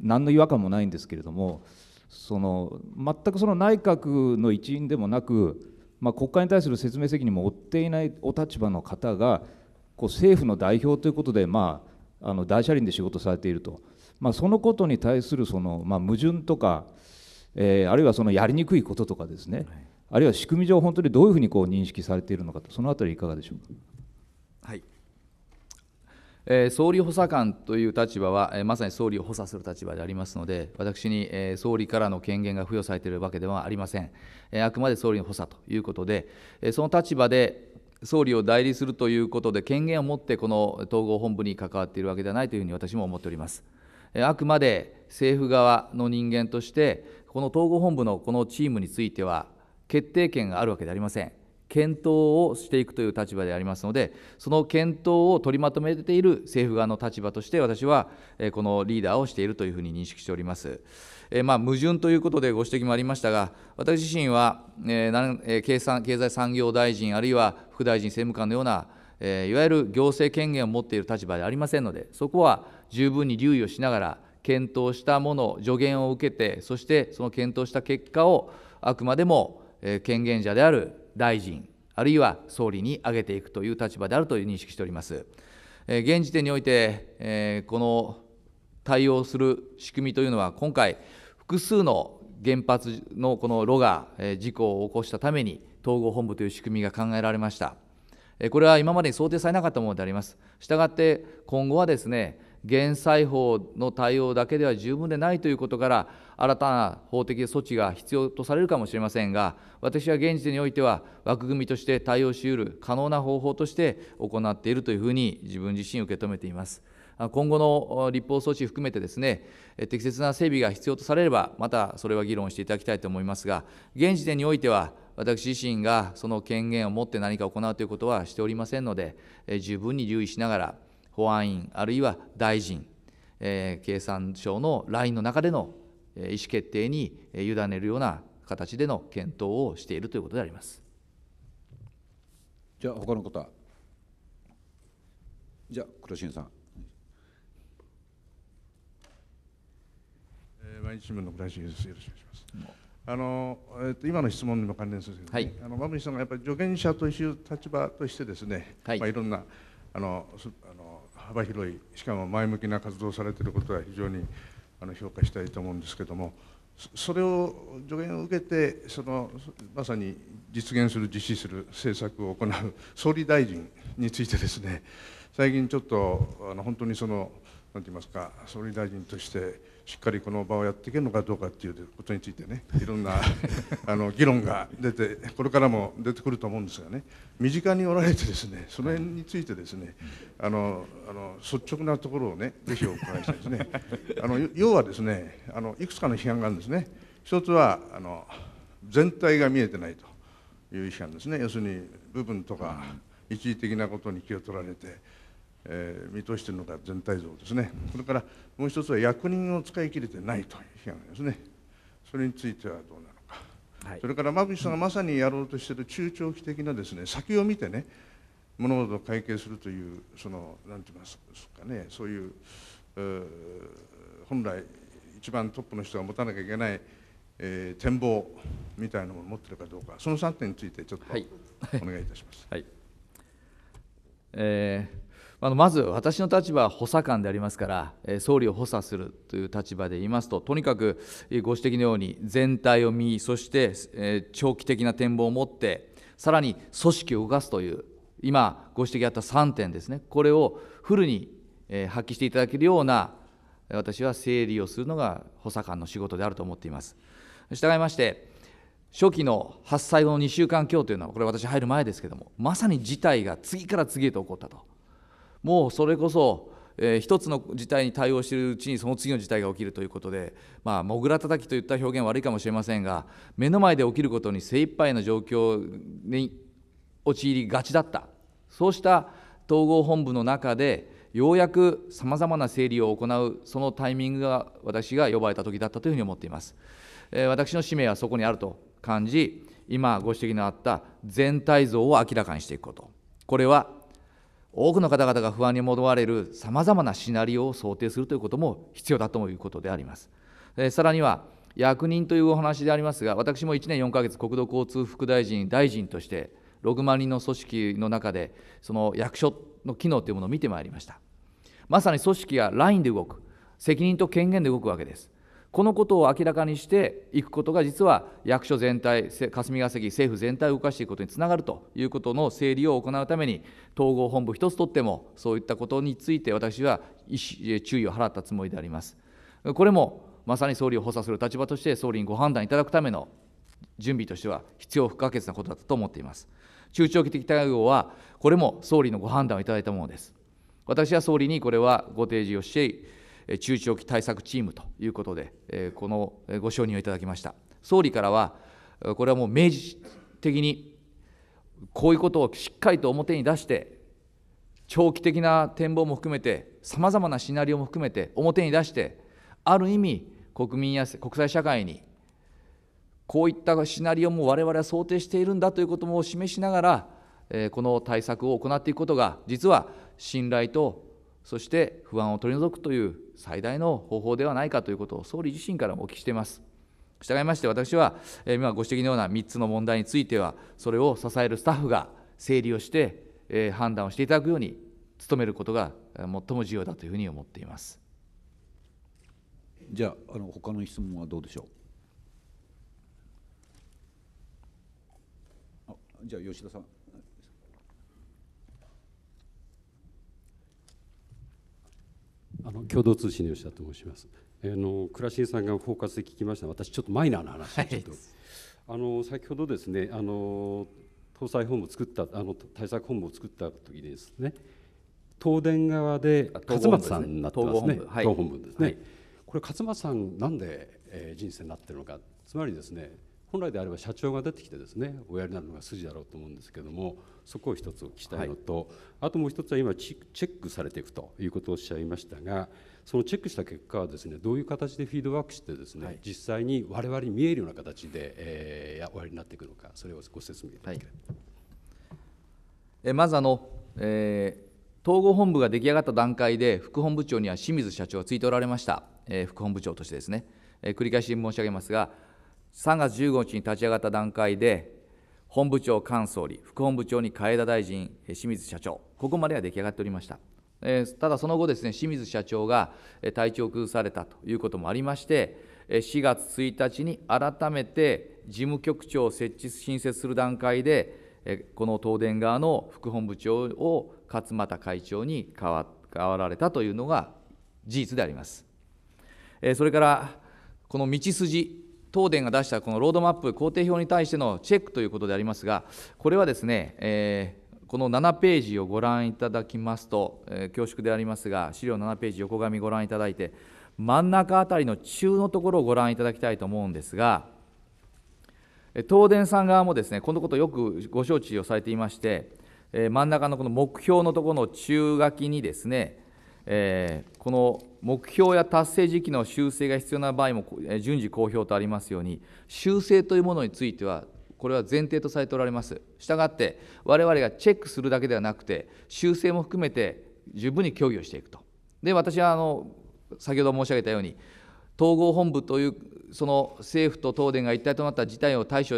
何の違和感もないんですけれどもその全くその内閣の一員でもなく、まあ、国会に対する説明責任も負っていないお立場の方がこう政府の代表ということで、まあ、あの大車輪で仕事されていると。まあ、そのことに対するその、まあ、矛盾とか、えー、あるいはそのやりにくいこととかですね、はい、あるいは仕組み上本当にどういうふうにこう認識されているのかとそのあたりいかがでしょうか。はいえー、総理補佐官という立場は、えー、まさに総理を補佐する立場でありますので、私に、えー、総理からの権限が付与されているわけではありません、えー、あくまで総理の補佐ということで、えー、その立場で総理を代理するということで、権限を持ってこの統合本部に関わっているわけではないというふうに私も思っております。あくまで政府側の人間として、この統合本部のこのチームについては、決定権があるわけではありません。検討をしていくという立場でありますので、その検討を取りまとめている政府側の立場として、私はこのリーダーをしているというふうに認識しております。えまあ、矛盾ということでご指摘もありましたが、私自身は、経産経済産業大臣、あるいは副大臣、政務官のような、いわゆる行政権限を持っている立場でありませんので、そこは十分に留意をしながら検討したもの助言を受けてそしてその検討した結果をあくまでも権限者である大臣あるいは総理に挙げていくという立場であるという認識しております。現時点において、この対応する仕組みというのは、今回、複数の原発のこの炉が事故を起こしたために、統合本部という仕組みが考えられました。これは今までに想定されなかったものであります。したがって、今後はですね、減災法の対応だけでは十分でないということから、新たな法的措置が必要とされるかもしれませんが、私は現時点においては、枠組みとして対応しうる可能な方法として行っているというふうに、自分自身受け止めています。今後の立法措置含めてですね、適切な整備が必要とされれば、またそれは議論していただきたいと思いますが、現時点においては、私自身がその権限を持って何か行うということはしておりませんので、十分に留意しながら、保安員あるいは大臣、えー、経産省のラインの中での意思決定に委ねるような形での検討をしているということでありますじゃあ他の方じゃあ黒新さん、えー、毎日新聞の倉石ですよろしくお願いします。あのえーと、今の質問にも関連するですね、はい、あの馬淵さんがやっぱり助言者という立場としてですね、はいまあ、いろんなあの幅広いしかも前向きな活動をされていることは非常にあの評価したいと思うんですけどもそれを助言を受けてそのまさに実現する実施する政策を行う総理大臣についてですね最近ちょっとあの本当にその何て言いますか総理大臣としてしっかりこの場をやっていけるのかどうかっていうことについてねいろんな あの議論が出てこれからも出てくると思うんですがね身近におられてですねその辺についてですね、あのあの率直なところをねぜひお伺いしたいですねあの要はですねあのいくつかの批判があるんですね一つはあの全体が見えてないという批判ですね要するに部分とか一時的なことに気を取られて。えー、見通しているのが全体像ですねそれからもう一つは役人を使い切れてないという批判ですねそれについてはどうなのか、はい、それから馬淵さんがまさにやろうとしている中長期的なですね先を見てね物事を解決するというそのんて言いますかねそういう本来一番トップの人が持たなきゃいけない、えー、展望みたいなものを持ってるかどうかその3点についてちょっと、はい、お願いいたします。はい、えーあのまず私の立場は補佐官でありますから、総理を補佐するという立場で言いますと、とにかくご指摘のように、全体を見、そして長期的な展望を持って、さらに組織を動かすという、今、ご指摘あった3点ですね、これをフルに発揮していただけるような、私は整理をするのが補佐官の仕事であると思っています。従いまして、初期の発災後の2週間強というのは、これ、私、入る前ですけれども、まさに事態が次から次へと起こったと。もうそれこそ、えー、一つの事態に対応しているうちにその次の事態が起きるということで、まあ、もぐらたたきといった表現悪いかもしれませんが目の前で起きることに精一杯の状況に陥りがちだったそうした統合本部の中でようやくさまざまな整理を行うそのタイミングが私が呼ばれた時だったというふうに思っています、えー、私の使命はそこにあると感じ今ご指摘のあった全体像を明らかにしていくことこれは多くの方々が不安に思われるさまざまなシナリオを想定するということも必要だということであります。えさらには役人というお話でありますが私も1年4ヶ月国土交通副大臣大臣として6万人の組織の中でその役所の機能というものを見てまいりましたまさに組織がラインで動く責任と権限で動くわけですこのことを明らかにしていくことが実は役所全体霞が関政府全体を動かしていくことにつながるということの整理を行うために統合本部一つとってもそういったことについて私は注意を払ったつもりでありますこれもまさに総理を補佐する立場として総理にご判断いただくための準備としては必要不可欠なことだと思っています中長期的対応はこれも総理のご判断をいただいたものです私は総理にこれはご提示をして中長期対策チームということで、このご承認をいただきました。総理からは、これはもう明示的に、こういうことをしっかりと表に出して、長期的な展望も含めて、さまざまなシナリオも含めて、表に出して、ある意味、国民や国際社会に、こういったシナリオも我々は想定しているんだということも示しながら、この対策を行っていくことが、実は信頼とそして不安を取り除くという最大の方法ではないかということを総理自身からもお聞きしています。従いまして私は、え今ご指摘のような3つの問題については、それを支えるスタッフが整理をして、え判断をしていただくように努めることが最も重要だというふうに思っています。じゃあ、あの他の質問はどうでしょう。あじゃあ吉田さん。あの共同通信の吉田と申します。あの倉新さんがフォーカスで聞きました。私ちょっとマイナーな話をちょっと、はい、あの先ほどですね、あの搭載本部作ったあの対策本部を作った時ですね、東電側で勝松さんになってますね。東本部、ですね、これ勝松さんなんで、えー、人生になってるのか、つまりですね。本来であれば社長が出てきてですねおやりになるのが筋だろうと思うんですけどもそこを一つお聞きしたいのと、はい、あともう一つは今チェックされていくということをおっしゃいましたがそのチェックした結果はですねどういう形でフィードバックしてですね、はい、実際に我々に見えるような形で、えー、おやりになっていくのかそれをご説明いただければ、はい、えまずあの、えー、統合本部が出来上がった段階で副本部長には清水社長がついておられました、えー、副本部長としてですね、えー、繰り返し申し上げますが3月15日に立ち上がった段階で、本部長、菅総理、副本部長に海田大臣、清水社長、ここまでは出来上がっておりました。えー、ただ、その後ですね、清水社長が体調を崩されたということもありまして、4月1日に改めて事務局長を設置、新設する段階で、この東電側の副本部長を勝又会長に代わられたというのが事実であります。それから、この道筋東電が出したこのロードマップ、工程表に対してのチェックということでありますが、これはですね、えー、この7ページをご覧いただきますと、えー、恐縮でありますが、資料7ページ、横紙ご覧いただいて、真ん中あたりの中のところをご覧いただきたいと思うんですが、東電さん側もですね、このことをよくご承知をされていまして、えー、真ん中のこの目標のところの中書きにですね、えー、この目標や達成時期の修正が必要な場合も順次公表とありますように修正というものについてはこれは前提とされておられますしたがって我々がチェックするだけではなくて修正も含めて十分に協議をしていくとで私はあの先ほど申し上げたように統合本部というその政府と東電が一体となった事態を対処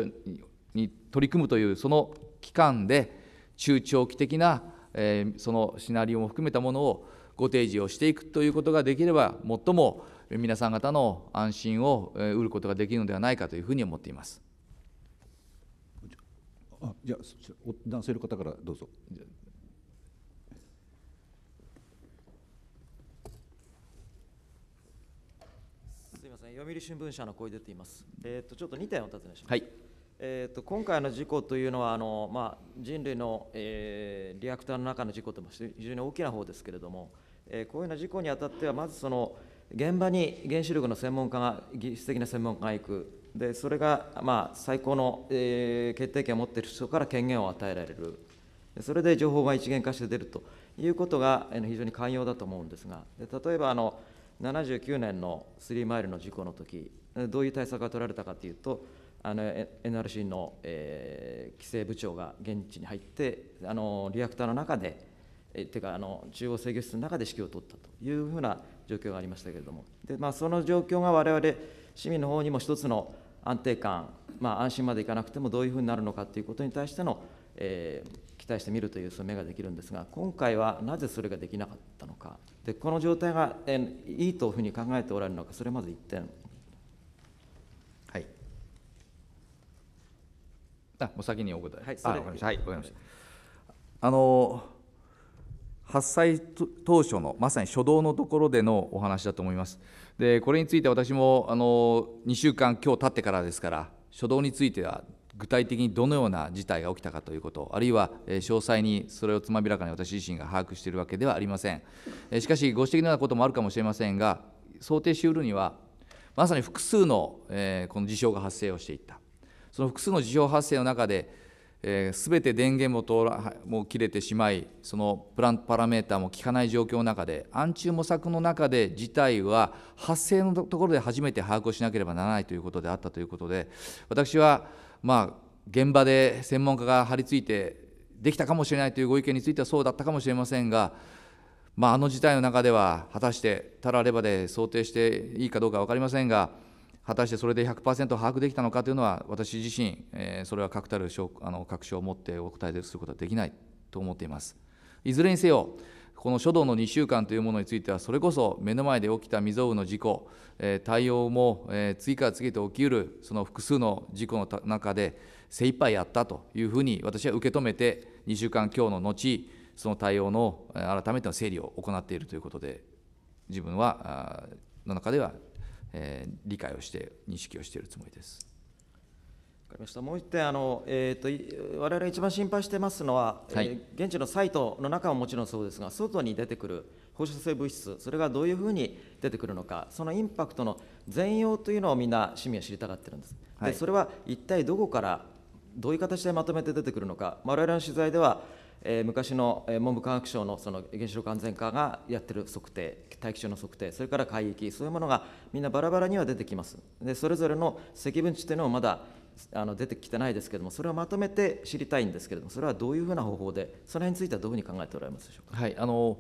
に取り組むというその期間で中長期的な、えそのシナリオも含めたものをご提示をしていくということができれば、最も皆さん方の安心を得ることができるのではないかというふうに思っています。あじゃあ男性の方からどうぞ。すみません、読売新聞社の声出ています。えっ、ー、とちょっと2点お尋ねします。はいえーと、今回の事故というのはあの、まあ、人類の、えー、リアクターの中の事故とも非常に大きな方ですけれども、えー、こういうような事故にあたってはまずその現場に原子力の専門家が技術的な専門家が行くでそれが、まあ、最高の、えー、決定権を持っている人から権限を与えられるそれで情報が一元化して出るということが、えー、非常に寛容だと思うんですがで例えばあの79年のスリーマイルの事故の時どういう対策が取られたかというとあの NRC の、えー、規制部長が現地に入ってあのリアクターの中で、えー、てかあの中央制御室の中で指揮を取ったというふうな状況がありましたけれどもで、まあ、その状況が我々市民の方にも一つの安定感、まあ、安心までいかなくてもどういうふうになるのかということに対しての、えー、期待してみるという目ができるんですが今回はなぜそれができなかったのかでこの状態が、えー、いいというふうに考えておられるのかそれまず1点あう先にお答え、はい、あ分かりました、はい、分かりました、あの発災当初のまさに初動のところでのお話だと思いますでこれについて私もあの2週間今日経ってからですから初動については具体的にどのような事態が起きたかということ、あるいは詳細にそれをつまびらかに私自身が把握しているわけではありません。しかし、ご指摘のようなこともあるかもしれませんが、想定しうるには、まさに複数のこの事象が発生をしていった。その複数の事象発生の中で、えー、全て電源も通らも切れてしまいそのプランパラメーターも効かない状況の中で暗中模索の中で事態は発生のところで初めて把握をしなければならないということであったということで私はまあ現場で専門家が張り付いてできたかもしれないというご意見についてはそうだったかもしれませんが、まあ、あの事態の中では果たしてたらればで想定していいかどうか分かりませんが果たしてそれで100%把握できたのかというのは、私自身、えー、それは確たる証あの確証を持ってお答えすることはできないと思っています。いずれにせよ、この書道の2週間というものについては、それこそ目の前で起きた未曾有の事故、えー、対応も、えー、次から次へと起きうるその複数の事故の中で、精一杯やったというふうに私は受け止めて、2週間日の後、その対応の改めての整理を行っているということで、自分はの中ではえー、理解をして認識をしているつもりです。かりましたもう1点あの、えーと、我々が一番心配してますのは、はい、えー、現地のサイトの中はもちろんそうですが、外に出てくる放射性物質、それがどういうふうに出てくるのか、そのインパクトの全容というのをみんな市民は知りたがってるんです。はい、でそれは一体どこからどういう形でまとめて出てくるのか、我々の取材ではえ昔の文部科学省のその原子力安全課がやってる測定大気中の測定それから海域そういうものがみんなバラバラには出てきますでそれぞれの積分値というのはまだあの出てきてないですけれどもそれをまとめて知りたいんですけれどもそれはどういうふうな方法でそれについてはどういうふうに考えておられますでしょうか。はいあの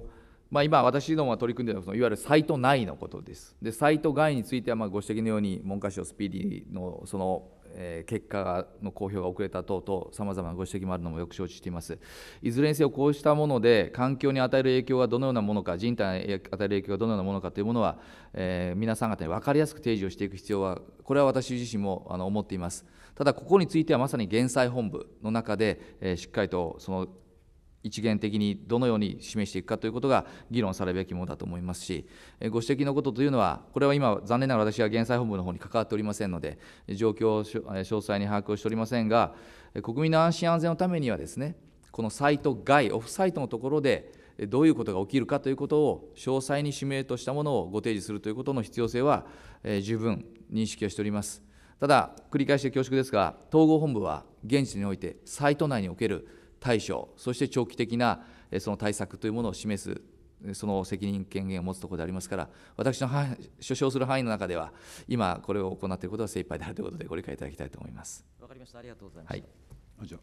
まあ、今、私どもが取り組んでいるのはいわゆるサイト内のことです。でサイト外についてはまご指摘のように文科省スピーディーのそのえー、結果の公表が遅れた等々、さまざまなご指摘もあるのもよく承知しています。いずれにせよ、こうしたもので、環境に与える影響がどのようなものか、人体に与える影響がどのようなものかというものは、えー、皆さん方に分かりやすく提示をしていく必要は、これは私自身もあの思っています。ただ、ここについてはまさに減災本部の中で、えー、しっかりとその一元的にどのように示していくかということが議論されるべきものだと思いますし、ご指摘のことというのは、これは今、残念ながら私は減災本部の方に関わっておりませんので、状況を詳細に把握をしておりませんが、国民の安心安全のためにはですね、このサイト外、オフサイトのところで、どういうことが起きるかということを詳細に指名としたものをご提示するということの必要性は、え十分認識をしております。ただ、繰り返して恐縮ですが、統合本部は現地において、サイト内における対処、そして長期的なその対策というものを示すその責任権限を持つところでありますから、私の所掌する範囲の中では、今、これを行っていることは精一杯であるということで、ご理解いただきたいと思います。わかりました。ありがとうございました。はい、じゃ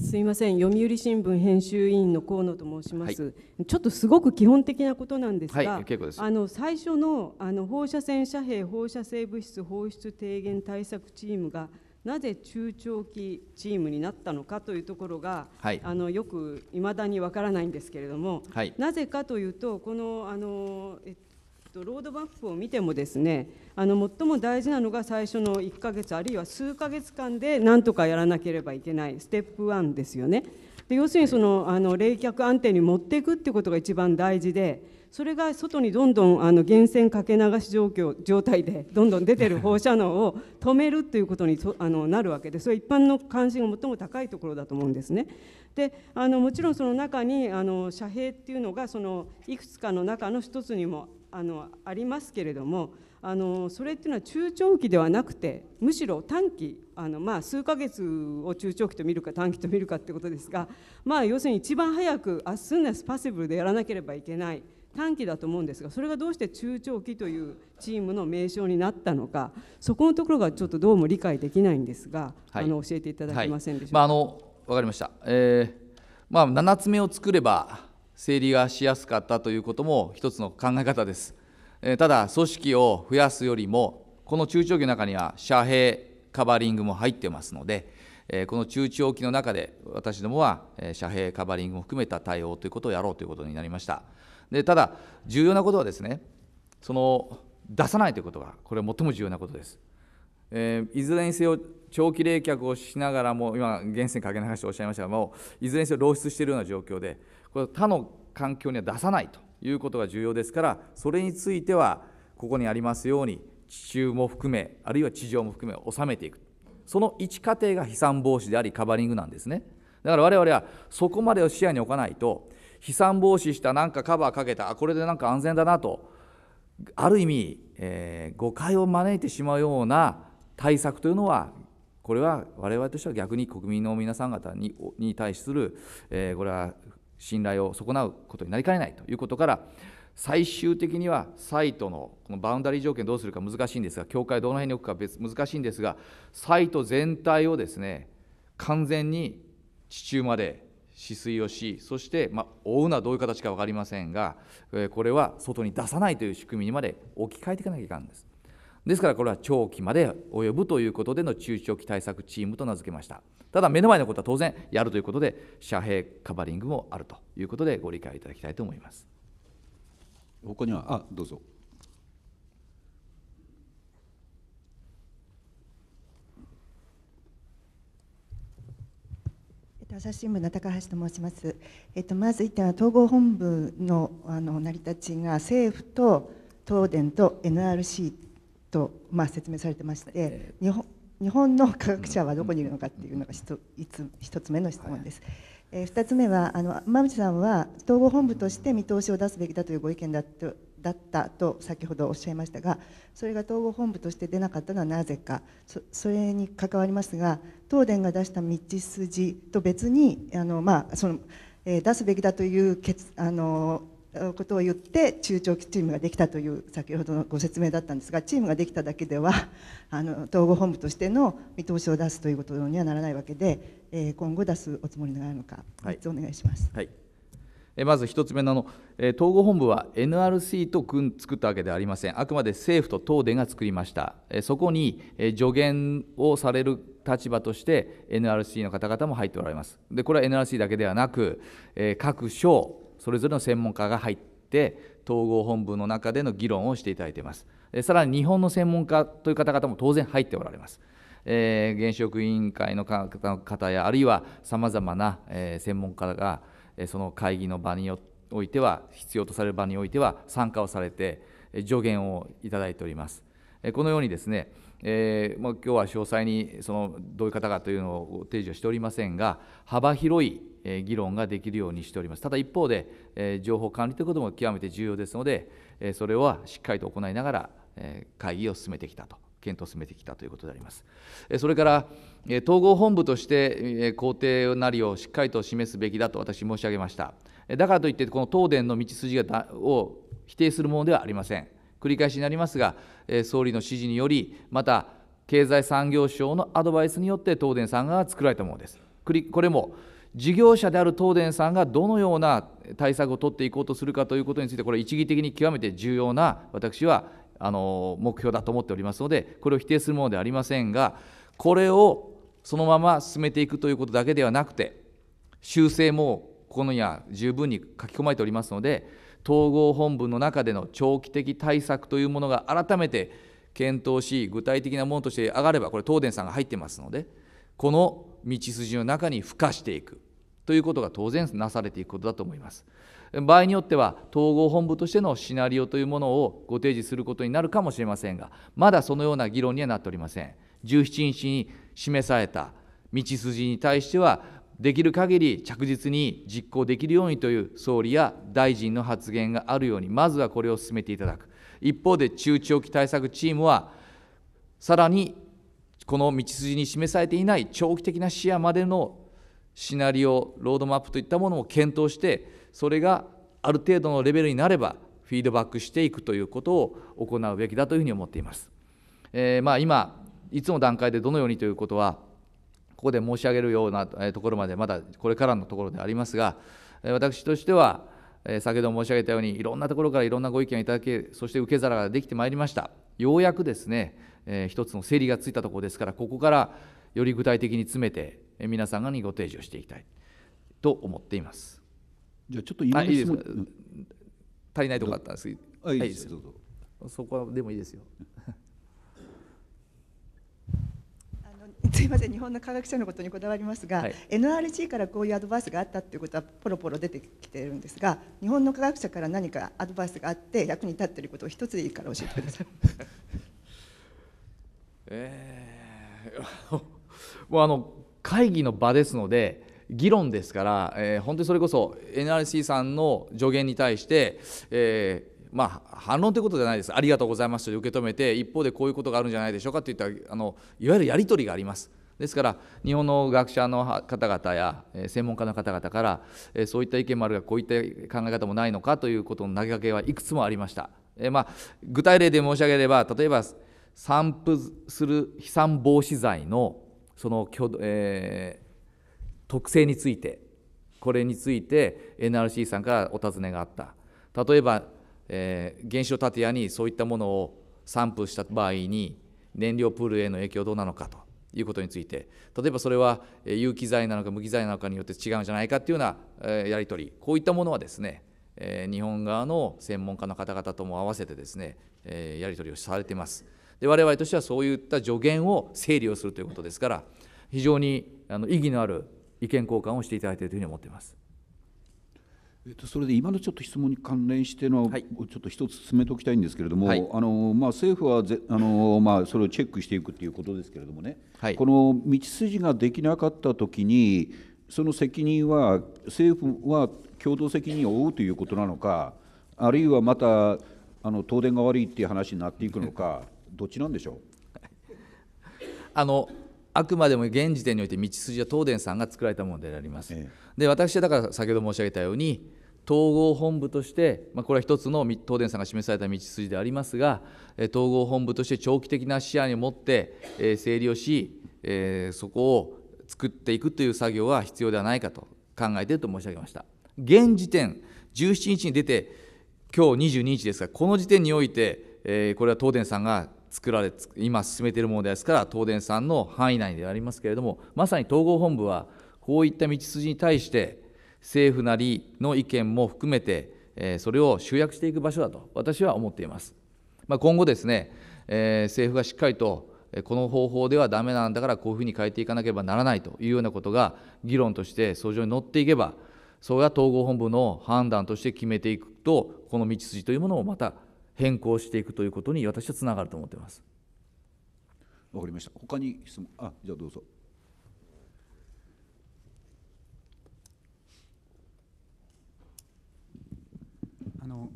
すいません読売新聞編集委員の河野と申します、はい、ちょっとすごく基本的なことなんですが、はい、すあの最初のあの放射線遮蔽放射性物質放出低減対策チームがなぜ中長期チームになったのかというところが、はい、あのよくいまだにわからないんですけれども、なぜかというとこのあの、えっととロードマップを見てもですねあの最も大事なのが最初の1ヶ月あるいは数ヶ月間で何とかやらなければいけないステップ1ですよね。で要するにそのあの冷却安定に持っていくっていうことが一番大事でそれが外にどんどんあの源泉かけ流し状況状態でどんどん出てる放射能を止めるということにあのなるわけでそれ一般の関心が最も高いところだと思うんですね。であのもちろんその中にあの遮蔽っていうのがそのいくつかの中の一つにもあのありますけれどもあのそれっていうのは中長期ではなくてむしろ短期あの、まあ、数ヶ月を中長期と見るか短期と見るかってことですが、まあ、要するに一番早くあっ、soon パ s p o でやらなければいけない。短期だと思うんですがそれがどうして中長期というチームの名称になったのかそこのところがちょっとどうも理解できないんですが、はい、あの教えていただけませんでしょうか。はい、まあ、あの分かりました、えーまあ、7つ目を作れば整理がしやすかったということも一つの考え方です。えただ、組織を増やすよりも、この中長期の中には遮蔽、カバーリングも入ってますので、えこの中長期の中で、私どもは、え遮蔽、カバーリングも含めた対応ということをやろうということになりました。でただ、重要なことはですね、その出さないということが、これは最も重要なことです。えー、いずれにせよ、長期冷却をしながらも、今、源泉かけ流しておっしゃいましたが、もういずれにせよ、漏出しているような状況で、これ他の環境には出さないということが重要ですからそれについてはここにありますように地中も含めあるいは地上も含め収めていくその一過程が飛散防止でありカバリングなんですねだから我々はそこまでを視野に置かないと飛散防止したなんかカバーかけたあこれでなんか安全だなとある意味、えー、誤解を招いてしまうような対策というのはこれは我々としては逆に国民の皆さん方にに対する、えー、これは信頼を損なうことになりかねないということから最終的にはサイトのこのバウンダリー条件どうするか難しいんですが教会どの辺に置くか別難しいんですがサイト全体をですね完全に地中まで止水をしそして、まあ、追うのはどういう形か分かりませんがこれは外に出さないという仕組みにまで置き換えていかなきゃいかんです。ですからこれは長期まで及ぶということでの中長期対策チームと名付けましたただ目の前のことは当然やるということで遮蔽カバリングもあるということでご理解いただきたいと思います他にはあどうぞ朝日新聞の高橋と申します。えっとまず1点は統合本部のあの成り立ちが政府と東電と NRC と、まあ、説明されてまして、えー、日本日本の科学者はどこにいるのかっていうのが一つ目の質問です。はいえ2つ目はあの馬淵さんは統合本部として見通しを出すべきだというご意見だただったと先ほどおっしゃいましたがそれが統合本部として出なかったのはなぜかそれに関わりますが東電が出した道筋と別にあの、まあそのえー、出すべきだという決あのことを言って中長期チームができたという先ほどのご説明だったんですがチームができただけでは あの統合本部としての見通しを出すということにはならないわけで、えー、今後出すおつもりがあるのか、はい、お願いします。はいまず1つ目の、え統合本部は NRC と作ったわけではありません、あくまで政府と東電が作りました、えそこに、え助言をされる立場として、NRC の方々も入っておられます、でこれは NRC だけではなく、え各省、それぞれの専門家が入って統合本部の中での議論をしていただいていますさらに日本の専門家という方々も当然入っておられます、えー、子力委員会の方やあるいはさまざまな、え専門家がその会議の場においては必要とされる場においては参加をされて助言をいただいておりますこのようにですねえーう今日は詳細にそのどういう方かというのを提示をしておりませんが幅広い議論ができるようにしておりますただ一方で、えー、情報管理ということも極めて重要ですので、えー、それはしっかりと行いながら、えー、会議を進めてきたと検討を進めてきたということであります。それから、統合本部として工程なりをしっかりと示すべきだと私申し上げました。だからといって、この東電の道筋を否定するものではありません。繰り返しになりますが、総理の指示により、また経済産業省のアドバイスによって東電さんが作られたものです。これも事業者である東電さんがどのような対策を取っていこうとするかということについて、これ、一義的に極めて重要な私はあの目標だと思っておりますので、これを否定するものではありませんが、これをそのまま進めていくということだけではなくて、修正もここには十分に書き込まれておりますので、統合本部の中での長期的対策というものが改めて検討し、具体的なものとして上がれば、これ、東電さんが入ってますので、この道筋の中に付加していくということが当然なされていくことだと思います。場合によっては統合本部としてのシナリオというものをご提示することになるかもしれませんが、まだそのような議論にはなっておりません。17日に示された道筋に対しては、できる限り着実に実行できるようにという総理や大臣の発言があるように、まずはこれを進めていただく。一方で、中長期対策チームは、さらにこの道筋に示されていない長期的な視野までのシナリオ、ロードマップといったものを検討して、それがある程度のレベルになれば、フィードバックしていくということを行うべきだというふうに思っています。えー、まあ今いつの段階でどのようにということはここで申し上げるようなところまでまだこれからのところでありますが私としては先ほど申し上げたようにいろんなところからいろんなご意見をいただきそして受け皿ができてまいりましたようやくですね一つの整理がついたところですからここからより具体的に詰めて皆さんにご提示をしていきたいと思っていますじゃあちょっと今の質問足りないところあったんですい、そこはでもいいですよ すいません日本の科学者のことにこだわりますが、はい、NRC からこういうアドバイスがあったっていうことはポロポロ出てきているんですが日本の科学者から何かアドバイスがあって役に立っていることを一つでいいから教えてください。えー、もうあの会議の場ですので議論ですから、えー、本当にそれこそ NRC さんの助言に対して、えー、まあ、反論ということじゃないです、ありがとうございますと受け止めて、一方でこういうことがあるんじゃないでしょうかといったあのいわゆるやり取りがあります。ですから、日本の学者の方々や専門家の方々から、そういった意見もあるが、こういった考え方もないのかということの投げかけはいくつもありました。まあ、具体例で申し上げれば、例えば散布する飛散防止剤のその、えー、特性について、これについて NRC さんからお尋ねがあった。例えばえー、原子炉建屋にそういったものを散布した場合に燃料プールへの影響どうなのかということについて例えばそれは有機材なのか無機材なのかによって違うんじゃないかっていうようなやり取りこういったものはですね日本側の専門家の方々とも合わせてですねやり取りをされていますで我々としてはそういった助言を整理をするということですから非常に意義のある意見交換をしていただいているというふうに思っています。えっと、それで今のちょっと質問に関連しての、はい、ちょっと一つ進めておきたいんですけれども、はい、あのまあ、政府はぜあの、まあ、それをチェックしていくということですけれどもね、はい、この道筋ができなかったときに、その責任は政府は共同責任を負うということなのか、あるいはまたあの東電が悪いっていう話になっていくのか、どっちなんでしょう あのあくまでも現時点において道筋は東電さんが作られたものであります。ええ、で私はだから先ほど申し上げたように統合本部として、まあ、これは一つの東電さんが示された道筋でありますが、統合本部として長期的な視野に持って、整理をし、そこを作っていくという作業は必要ではないかと考えていると申し上げました。現時点、17日に出て、今日22日ですが、この時点において、これは東電さんが作られ、今進めているものですから、東電さんの範囲内でありますけれども、まさに統合本部は、こういった道筋に対して、政府なりの意見も含めて、えそれを集約していく場所だと私は思っています。まあ、今後ですね、え政府がしっかりとこの方法ではだめなんだからこういうふうに変えていかなければならないというようなことが議論として相乗に乗っていけばそれが統合本部の判断として決めていくとこの道筋というものをまた変更していくということに私はつながると思っています。わかりました。他に質問あじゃあどうぞ。の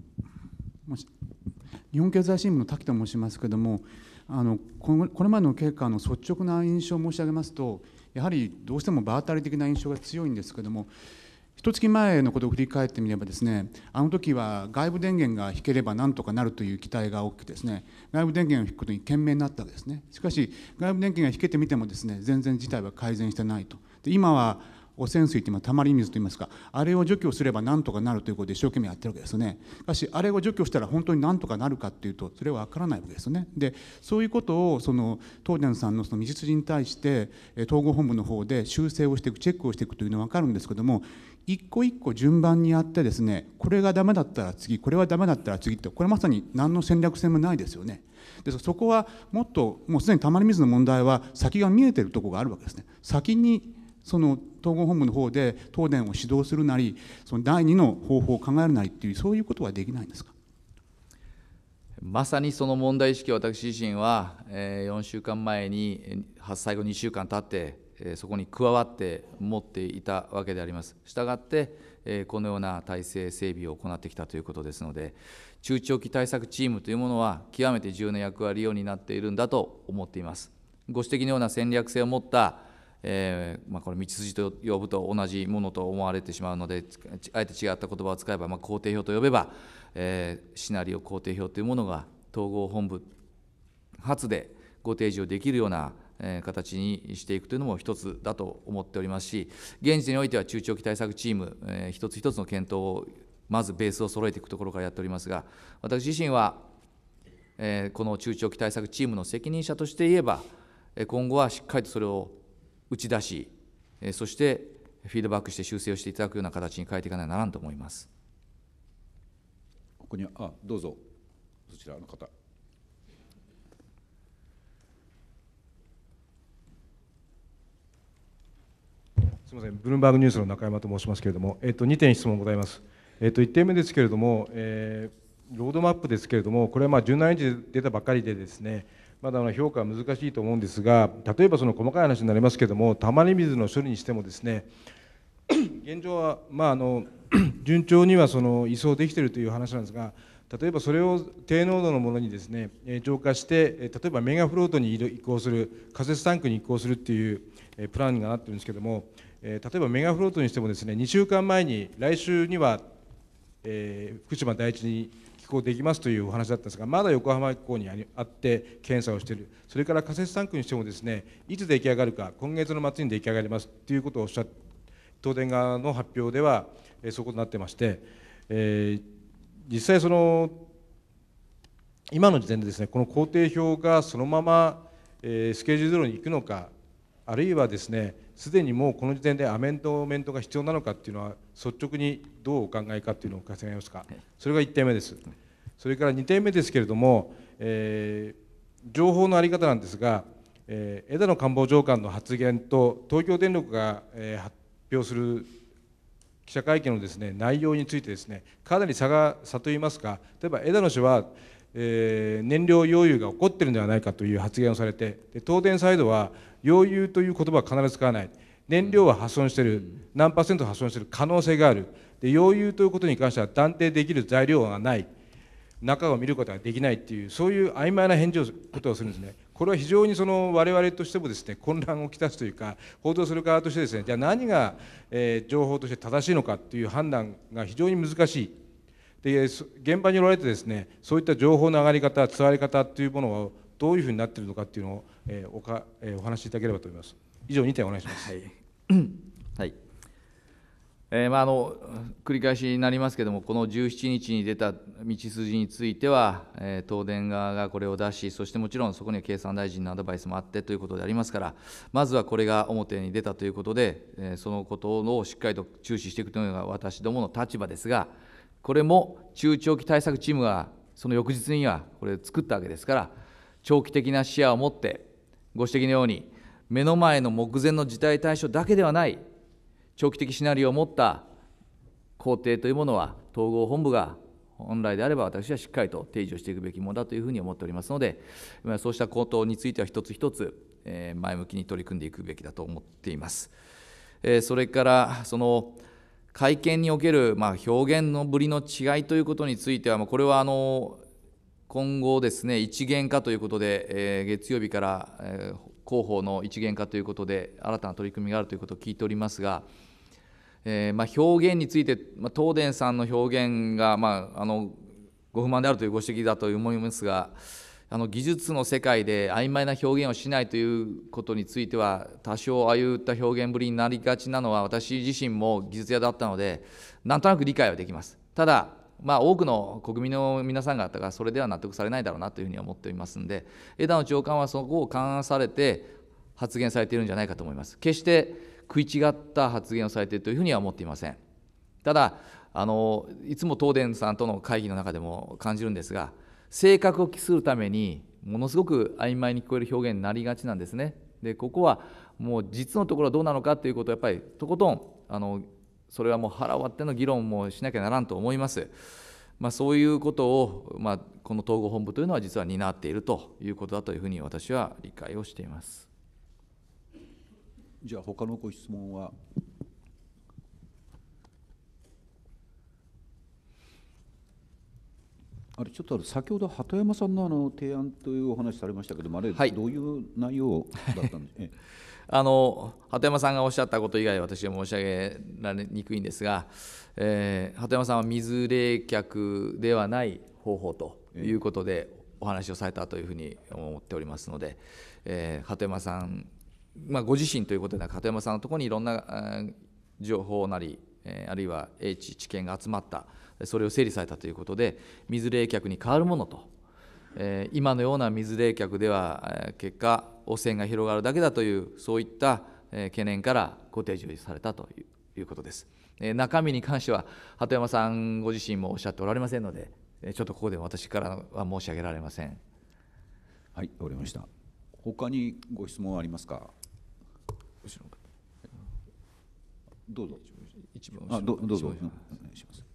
日本経済新聞の滝と申しますけれどもあのこれまでの経過の率直な印象を申し上げますとやはりどうしても場当たり的な印象が強いんですけれども一月前のことを振り返ってみればですねあの時は外部電源が引ければなんとかなるという期待が大きくですね外部電源を引くことに懸命になったわけですねしかし外部電源が引けてみてもですね全然事態は改善してないとで今は汚染水というのはたまり水といいますかあれを除去すればなんとかなるということで一生懸命やってるわけですよねしかしあれを除去したら本当になんとかなるかっていうとそれは分からないわけですよねでそういうことをその東電さんのその未実に対して統合本部の方で修正をしていくチェックをしていくというのは分かるんですけども一個一個順番にやってですねこれがダメだったら次これはダメだったら次ってこれまさに何の戦略性もないですよね。ですそこはもっともうすでにたまり水の問題は先が見えてるとこがあるわけですね。先にその統合本部の方で東電を指導するなりその第2の方法を考えるなりっていうそういうことはできないんですかまさにその問題意識を私自身は、え4週間前に発災後2週間経って、そこに加わって持っていたわけであります。したがって、えこのような体制整備を行ってきたということですので、中長期対策チームというものは、極めて重要な役割を担っているんだと思っています。ご指摘のような戦略性を持ったえー、まあ、これ道筋と呼ぶと同じものと思われてしまうのであえて違った言葉を使えば、まあ、工程表と呼べば、えー、シナリオ工程表というものが統合本部発でご提示をできるような形にしていくというのも一つだと思っておりますし現時点においては中長期対策チーム、えー、一つ一つの検討をまずベースを揃えていくところからやっておりますが私自身は、えー、この中長期対策チームの責任者として言えば今後はしっかりとそれを打ち出し、そしてフィードバックして修正をしていただくような形に変えていかなきゃならんと思います。ここにあどうぞそちらの方。すみません、ブルームバーグニュースの中山と申しますけれども、えっと、2点質問ございます。えっと、1点目ですけれども、えー、ロードマップですけれども、これはまあ17日で出たばかりでですね、まだ評価は難しいと思うんですが例えばその細かい話になりますけどもたまり水の処理にしてもですね 現状は、まあ、あの 順調にはその移送できているという話なんですが例えばそれを低濃度のものにですね浄化して例えばメガフロートに移行する仮設タンクに移行するっていうプランがなってるんですけども例えばメガフロートにしてもですね2週間前に来週には、えー、福島第一に行できますというお話だったんですがまだ横浜港にあって検査をしているそれから仮設タンクにしてもですねいつ出来上がるか今月の末に出来上がりますということをおっしゃ東電側の発表では、えそういうことになってまして、えー、実際その今の時点でですねこの工程表がそのまま、えー、スケジュールに行くのかあるいはですねすでにもうこの時点でアメンドメントが必要なのかっていうのは率直にどうお考えかっていうのを伺いますかそれが1点目ですそれから2点目ですけれども、えー、情報の在り方なんですが、えー、枝野官房長官の発言と東京電力が、えー、発表する記者会見のです、ね、内容についてです、ね、かなり差が差といいますか例えば枝野氏はえー、燃料溶融が起こってるんではないかという発言をされてで東電サイドは溶融という言葉は必ず使わない燃料は破損している何パーセント破損している可能性があるで溶融ということに関しては断定できる材料がない中を見ることができないっていうそういう曖昧な返事をことをするんですね。これは非常にその我々としてもですね混乱をきたすというか報道する側としてですねじゃあ何が、え情報として正しいのかという判断が非常に難しいで現場におられてですねそういった情報の上がり方伝わり方というものはどういうふうになっているのかというのを、えー、おか、えー、お話しいただければと思います以上2点お願いします、はい はいえー、まあ、あの繰り返しになりますけれども、この17日に出た道筋については、えー、東電側がこれを出し、そしてもちろんそこには経産大臣のアドバイスもあってということでありますから、まずはこれが表に出たということで、えー、そのことをしっかりと注視していくというのが私どもの立場ですが、これも中長期対策チームがその翌日にはこれ作ったわけですから長期的な視野を持ってご指摘のように目の前の目前の事態対処だけではない長期的シナリオを持った工程というものは統合本部が本来であれば私はしっかりと提示をしていくべきものだというふうに思っておりますのでそうしたことについては一つ一つ前向きに取り組んでいくべきだと思っています。それからその会見における、ま表現のぶりの違いということについては、これはあの今後ですね、一元化ということで、え月曜日から、え広報の一元化ということで、新たな取り組みがあるということを聞いておりますが、えま表現について、ま東電さんの表現が、まあのご不満であるというご指摘だと思いますが、あの技術の世界で曖昧な表現をしないということについては多少ああいった表現ぶりになりがちなのは私自身も技術屋だったのでなんとなく理解はできますただまあ多くの国民の皆さん方がそれでは納得されないだろうなというふうに思っておりますので枝野長官はそこを勘案されて発言されているんじゃないかと思います決して食い違った発言をされているというふうには思っていませんただあのいつも東電さんとの会議の中でも感じるんですが性格を期するためにものすごく曖昧に聞こえる表現になりがちなんですね。でここはもう実のところはどうなのかということをやっぱりとことんあのそれはもう腹割っての議論もしなきゃならんと思います。まあ、そういうことを、まあ、この統合本部というのは実は担っているということだというふうに私は理解をしています。じゃあ他のご質問はあれちょっと先ほど鳩山さんのあの提案というお話されましたけども、あれ、どういう内容だったんで、は い、あの鳩山さんがおっしゃったこと以外、私は申し上げられにくいんですが、えー、鳩山さんは水冷却ではない方法ということで、お話をされたというふうに思っておりますので、えー、鳩山さん、まあ、ご自身ということで鳩山さんのところにいろんな情報なり、えー、あるいは英知、知見が集まった。それを整理されたということで水冷却に変わるものと、えー、今のような水冷却では結果汚染が広がるだけだというそういった懸念からご提示されたということです。中身に関しては鳩山さんご自身もおっしゃっておられませんのでちょっとここで私からは申し上げられません。はい、わりました。他にご質問ありますか。どうぞ。一番あどうぞお願いします。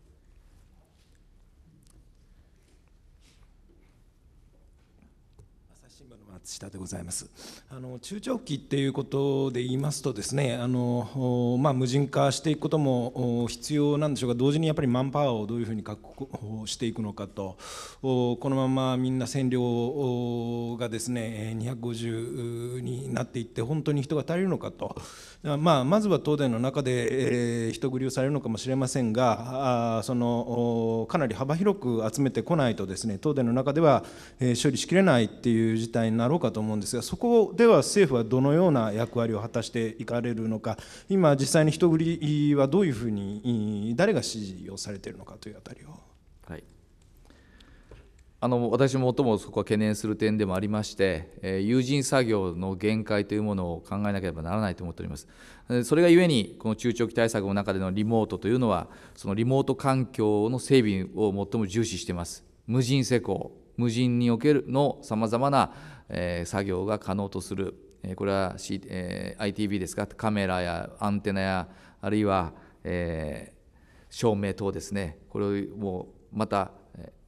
松下でございますあの中長期っていうことで言いますとですねあの、まあ、無人化していくことも必要なんでしょうが同時にやっぱりマンパワーをどういうふうに確保していくのかとこのままみんな占領がですね250になっていって本当に人が足りるのかとまあ、まずは東電の中で、えー、人繰りをされるのかもしれませんが、あそのかなり幅広く集めてこないとです、ね、東電の中では、えー、処理しきれないっていう事態になろうかと思うんですが、そこでは政府はどのような役割を果たしていかれるのか、今、実際に人繰りはどういうふうに、誰が指示をされているのかというあたりを。あの私も最もそこは懸念する点でもありまして、えー、有人作業の限界というものを考えなければならないと思っております。それがゆえに、この中長期対策の中でのリモートというのは、そのリモート環境の整備を最も重視しています。無人施工、無人におけるのさまざまな、えー、作業が可能とする、えー、これは、C えー、ITV ですか、カメラやアンテナや、あるいは、えー、照明等ですね、これをもうまた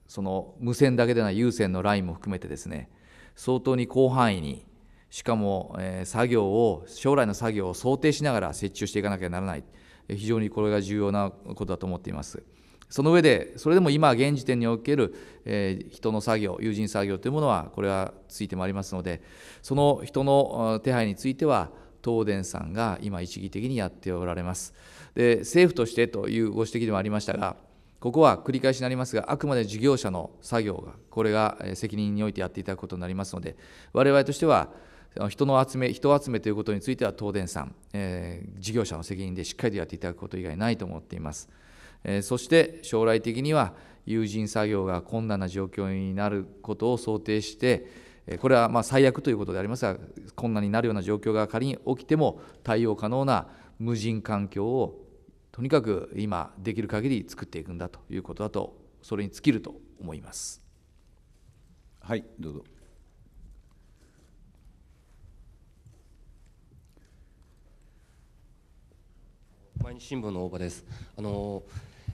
その無線だけでない有線のラインも含めてですね相当に広範囲にしかも、え作業を将来の作業を想定しながら設置をしていかなきゃならない非常にこれが重要なことだと思っています。その上で、それでも今、現時点における、え人の作業、友人作業というものは、これはついてまいりますので、その人の手配については、東電さんが今、一義的にやっておられます。で政府としてというご指摘でもありましたが、ここは繰り返しになりますが、あくまで事業者の作業が、これが責任においてやっていただくことになりますので、我々としては、人の集め、人集めということについては、東電さん、えー、事業者の責任でしっかりとやっていただくこと以外ないと思っています。えー、そして将来的には、有人作業が困難な状況になることを想定して、これはま最悪ということでありますが、困難になるような状況が仮に起きても対応可能な無人環境をとにかく今できる限り作っていくんだということだとそれに尽きると思いますはいどうぞ毎日新聞の大場ですあの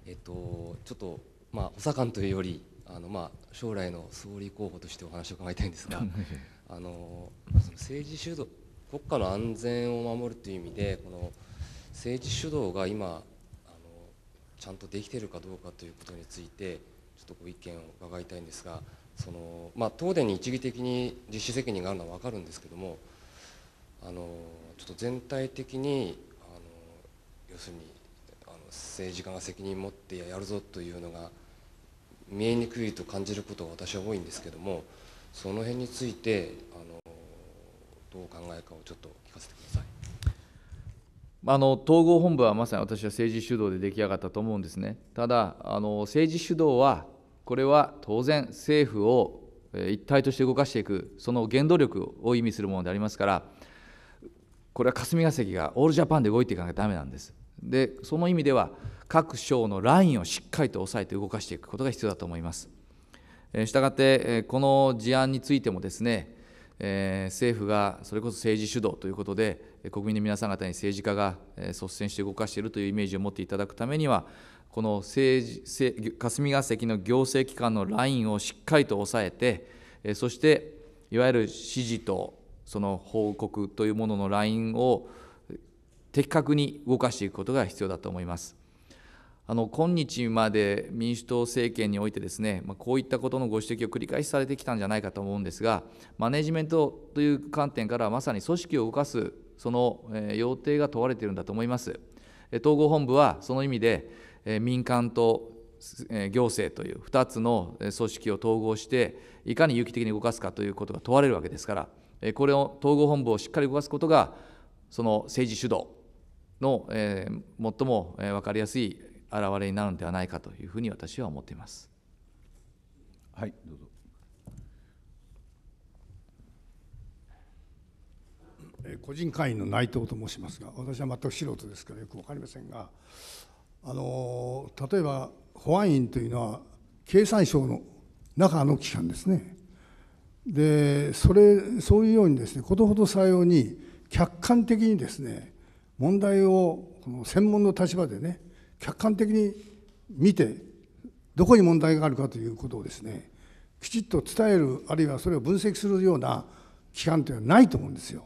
えっとちょっとまあ補佐官というよりあのまあ将来の総理候補としてお話を伺いたいんですが あのその政治主導国家の安全を守るという意味でこの政治主導が今ちゃんとできているかどうかということについてちょっとご意見を伺いたいんですがその、まあ、東電に一義的に実施責任があるのは分かるんですけどもあのちょっと全体的にあの要するにあの政治家が責任持ってやるぞというのが見えにくいと感じることが私は多いんですけどもその辺についてあのどうお考えかをちょっと聞かせてください。あの統合本部はまさに私は政治主導で出来上がったと思うんですね、ただ、あの政治主導は、これは当然、政府を一体として動かしていく、その原動力を意味するものでありますから、これは霞が関がオールジャパンで動いていかなきゃだめなんです。でその意味では各省のラインをしっかりと押さえて動かしていくことが必要だと思います。したがってこの事案についてもですね、えー、政府がそれこそ政治主導ということで国民の皆さん方に政治家が率先して動かしているというイメージを持っていただくためには、この政治霞が関の行政機関のラインをしっかりと押さえて、そしていわゆる指示とその報告というもののラインを的確に動かしていくことが必要だと思います。あの今日まで民主党政権においてですね、まあ、こういったことのご指摘を繰り返しされてきたんじゃないかと思うんですが、マネジメントという観点からまさに組織を動かすその要諦が問われているんだと思います統合本部はその意味で民間と行政という2つの組織を統合していかに有機的に動かすかということが問われるわけですからこれを統合本部をしっかり動かすことがその政治主導の最も分かりやすい表れになるのではないかというふうに私は思っています。はいどうぞ個人会員の内藤と申しますが私は全く素人ですからよく分かりませんがあの例えば保安員というのは経産省の中の機関ですねでそれそういうようにですねことほどさように客観的にですね問題をこの専門の立場でね客観的に見てどこに問題があるかということをですねきちっと伝えるあるいはそれを分析するような機関というのはないと思うんですよ。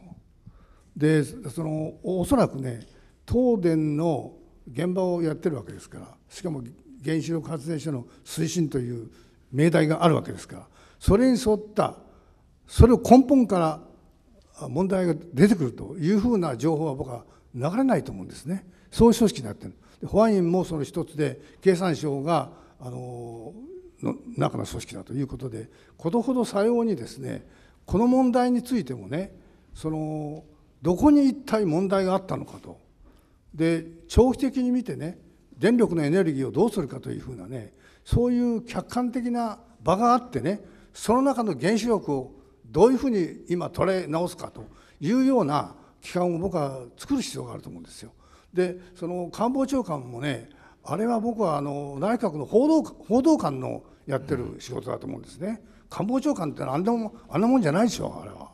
でそのおそらくね東電の現場をやってるわけですからしかも原子力発電所の推進という命題があるわけですからそれに沿ったそれを根本から問題が出てくるというふうな情報は僕は流れないと思うんですねそういう組織になってる保安員もその一つで経産省があのの中の組織だということでことほどさようにですねこの問題についてもねそのどこに一体問題があったのかとで長期的に見てね電力のエネルギーをどうするかというふうなねそういう客観的な場があってねその中の原子力をどういうふうに今捉え直すかというような機関を僕は作る必要があると思うんですよ。でその官房長官もねあれは僕はあの内閣の報道報道官のやってる仕事だと思うんですね。官房長官ってあんなもあんなもんじゃないでしょあれは。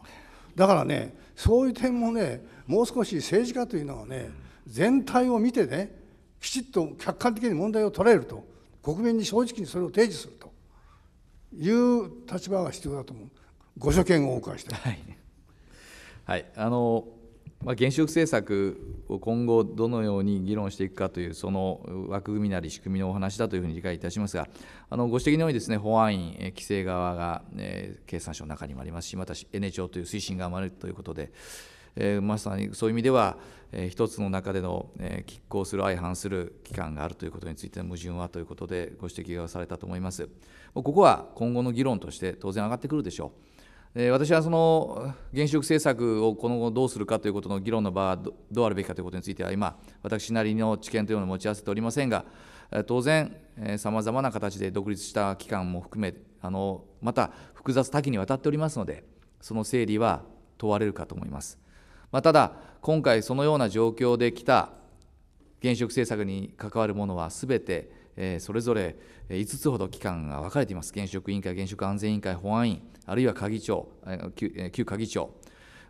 だからねそういう点もねもう少し政治家というのはね全体を見てねきちっと客観的に問題を捉えると国民に正直にそれを提示するという立場が必要だと思うご所見をお伺いしい。はい、はい、あのまあ、原子力政策を今後どのように議論していくかというその枠組みなり仕組みのお話だというふうに理解いたしますがあのご指摘のようにですね案安院規制側が、えー、経産省の中にもありますしまた NHO という推進側もあるということで、えー、まさにそういう意味では、えー、一つの中での、えー、拮抗する相反する機関があるということについての矛盾はということでご指摘がされたと思います。ここは今後の議論として当然上がってくるでしょう。私はその原子力政策をこの後どうするかということの議論の場はどうあるべきかということについては今私なりの知見というのを持ち合わせておりませんが当然さまざまな形で独立した機関も含めあのまた複雑多岐にわたっておりますのでその整理は問われるかと思います、まあ、ただ今回そのような状況で来た原子力政策に関わるものは全てえー、それぞれ5つほど機関が分かれています現職委員会現職安全委員会保安委員あるいは鍵長え旧鍵長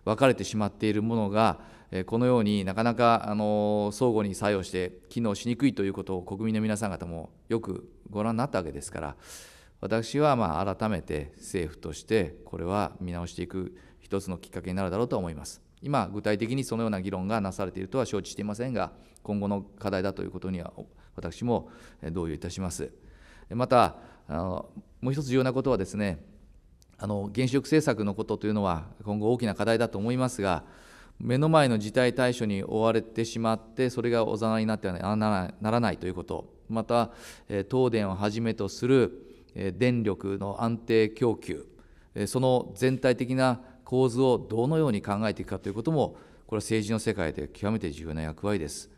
分かれてしまっているものがえこのようになかなかあの相互に作用して機能しにくいということを国民の皆さん方もよくご覧になったわけですから私はまあ改めて政府としてこれは見直していく一つのきっかけになるだろうと思います。今具体的にそのような議論がなされているとは承知していませんが今後の課題だということには私も同意をいたします。またあのもう一つ重要なことはですねあの原子力政策のことというのは今後大きな課題だと思いますが目の前の事態対処に追われてしまってそれがおざなりになってはならないということまた東電をはじめとする電力の安定供給その全体的な構図をどのように考えていくかということもこれは政治の世界で極めて重要な役割です。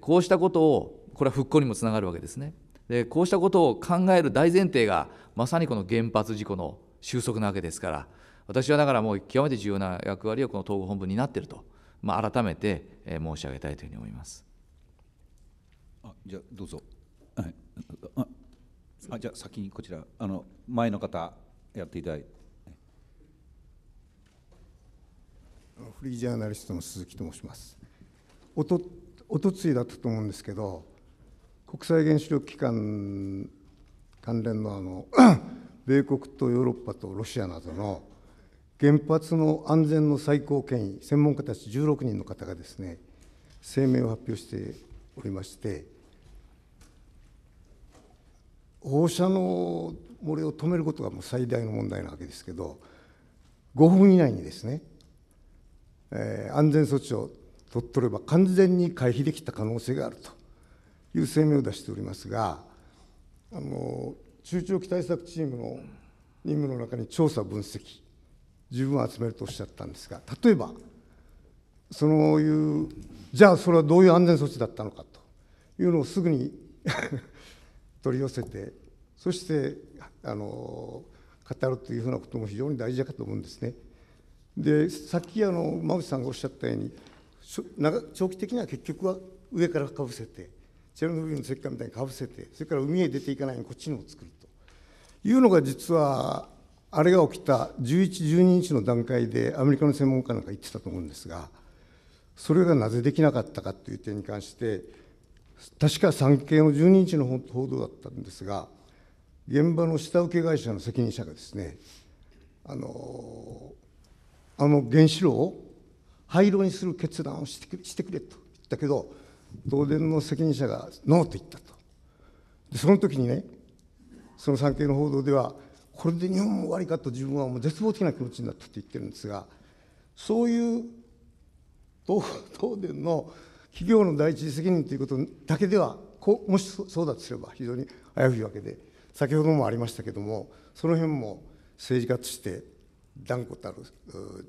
こうしたことをこれは復興にもつながるわけですね。でこうしたことを考える大前提がまさにこの原発事故の収束なわけですから私はだからもう極めて重要な役割をこの統合本部になっていると、まあ、改めて申し上げたいというふうに思います。あじゃあどうぞ、はい、ああじゃあ先にこちらあの前の方やっていただいて。フリージャーナリストの鈴木と申します。おとおとついだったと思うんですけど国際原子力機関関連のあの 米国とヨーロッパとロシアなどの原発の安全の最高権威専門家たち16人の方がですね声明を発表しておりまして放射能漏れを止めることがもう最大の問題なわけですけど5分以内にですね、えー、安全措置を取っとれば完全に回避できた可能性があるという声明を出しておりますがあの中長期対策チームの任務の中に調査分析十分集めるとおっしゃったんですが例えばそういうじゃあそれはどういう安全措置だったのかというのをすぐに 取り寄せてそしてあの語るというふうなことも非常に大事だと思うんですね。でさっきあの馬渕さんがおっしゃったように長長期的には結局は上からかぶせてチェルノブイリの石炭みたいにかぶせてそれから海へ出ていかないようにこっちにも作るというのが実はあれが起きた1112日の段階でアメリカの専門家なんか言ってたと思うんですがそれがなぜできなかったかという点に関して確か産経の12日の報道だったんですが現場の下請け会社の責任者がですねあのあの原子炉を廃炉にする決断をしてくれと言ったけど東電の責任者がノーと言ったと。で、その時にね、その産経の報道では、これで日本も終わりかと自分はもう絶望的な気持ちになったって言ってるんですが、そういう東東電の企業の第一責任ということだけでは、こもしそうだとすれば非常に危ういわけで、先ほどもありましたけれども、その辺も政治家として断固たる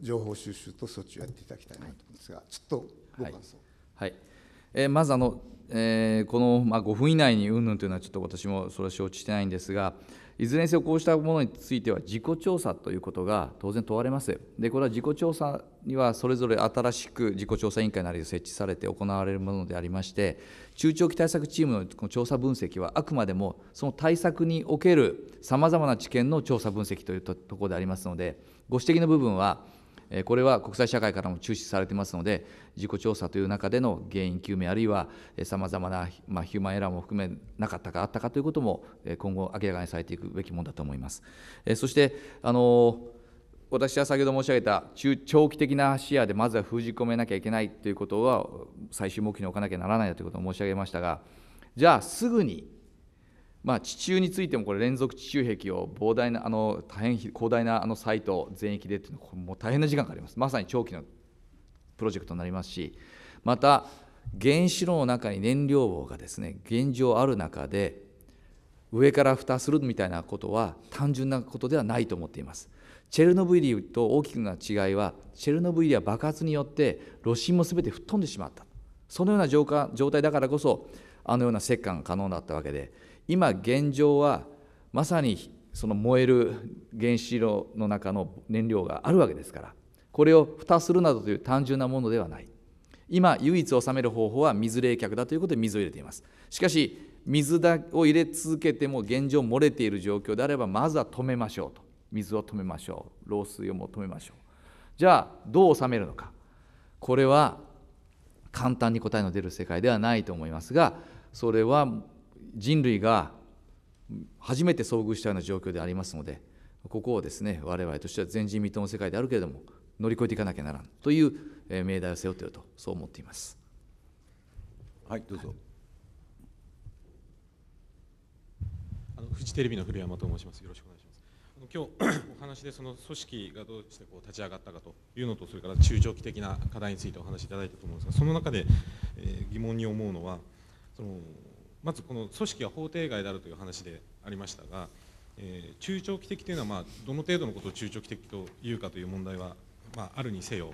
情報収集と措置をやっていただきたいなと思うんですが、ちょっとご感想。はい、はいえー、まずあの、えー、この、まあ、5分以内にうんぬんというのはちょっと私もそれは承知してないんですがいずれにせよこうしたものについては自己調査ということが当然問われますでこれは自己調査にはそれぞれ新しく自己調査委員会なりで設置されて行われるものでありまして中長期対策チームの調査分析はあくまでもその対策におけるさまざまな知見の調査分析というところでありますのでご指摘の部分はこれは国際社会からも注視されてますので、事故調査という中での原因究明、あるいはさまざまな、まヒューマンエラーも含め、なかったかあったかということも、今後、明らかにされていくべきものだと思います。そしてあの私は先ほど申し上げた中長期的な視野でまずは封じ込めなきゃいけないということは最終目標に置かなきゃならないということを申し上げましたがじゃあすぐにまあ、地中についてもこれ連続地中壁を膨大なあの大変広大なあのサイト全域でっていうのはもう大変な時間かかりますまさに長期のプロジェクトになりますしまた原子炉の中に燃料棒がですね現状ある中で上から蓋するみたいなことは単純なことではないと思っていますチェルノブイリと大きくな違いはチェルノブイリは爆発によって炉心もすべて吹っ飛んでしまったそのような状態だからこそあのような折檻が可能だったわけで今現状はまさにその燃える原子炉の中の燃料があるわけですからこれを蓋するなどという単純なものではない今唯一収める方法は水冷却だということで水を入れていますしかし水を入れ続けても現状漏れている状況であればまずは止めましょうと水を止めましょう漏水をも止めましょうじゃあどう収めるのかこれは簡単に答えの出る世界ではないと思いますがそれは人類が初めて遭遇したような状況でありますのでここをですね我々としては前人未到の世界であるけれども乗り越えていかなきゃならんという命題を背負っているとそう思っています。はいどうぞ、はい、あのフジテレビの古山と申しますよろしくお願いします。今日 お話でその組織がどうしてこう立ち上がったかというのとそれから中長期的な課題についてお話しいただいたと思うんですがその中で、えー、疑問に思うのはそのまずこの組織は法定外であるという話でありましたが、えー、中長期的というのは、まあ、どの程度のことを中長期的というかという問題は、まあ、あるにせよ、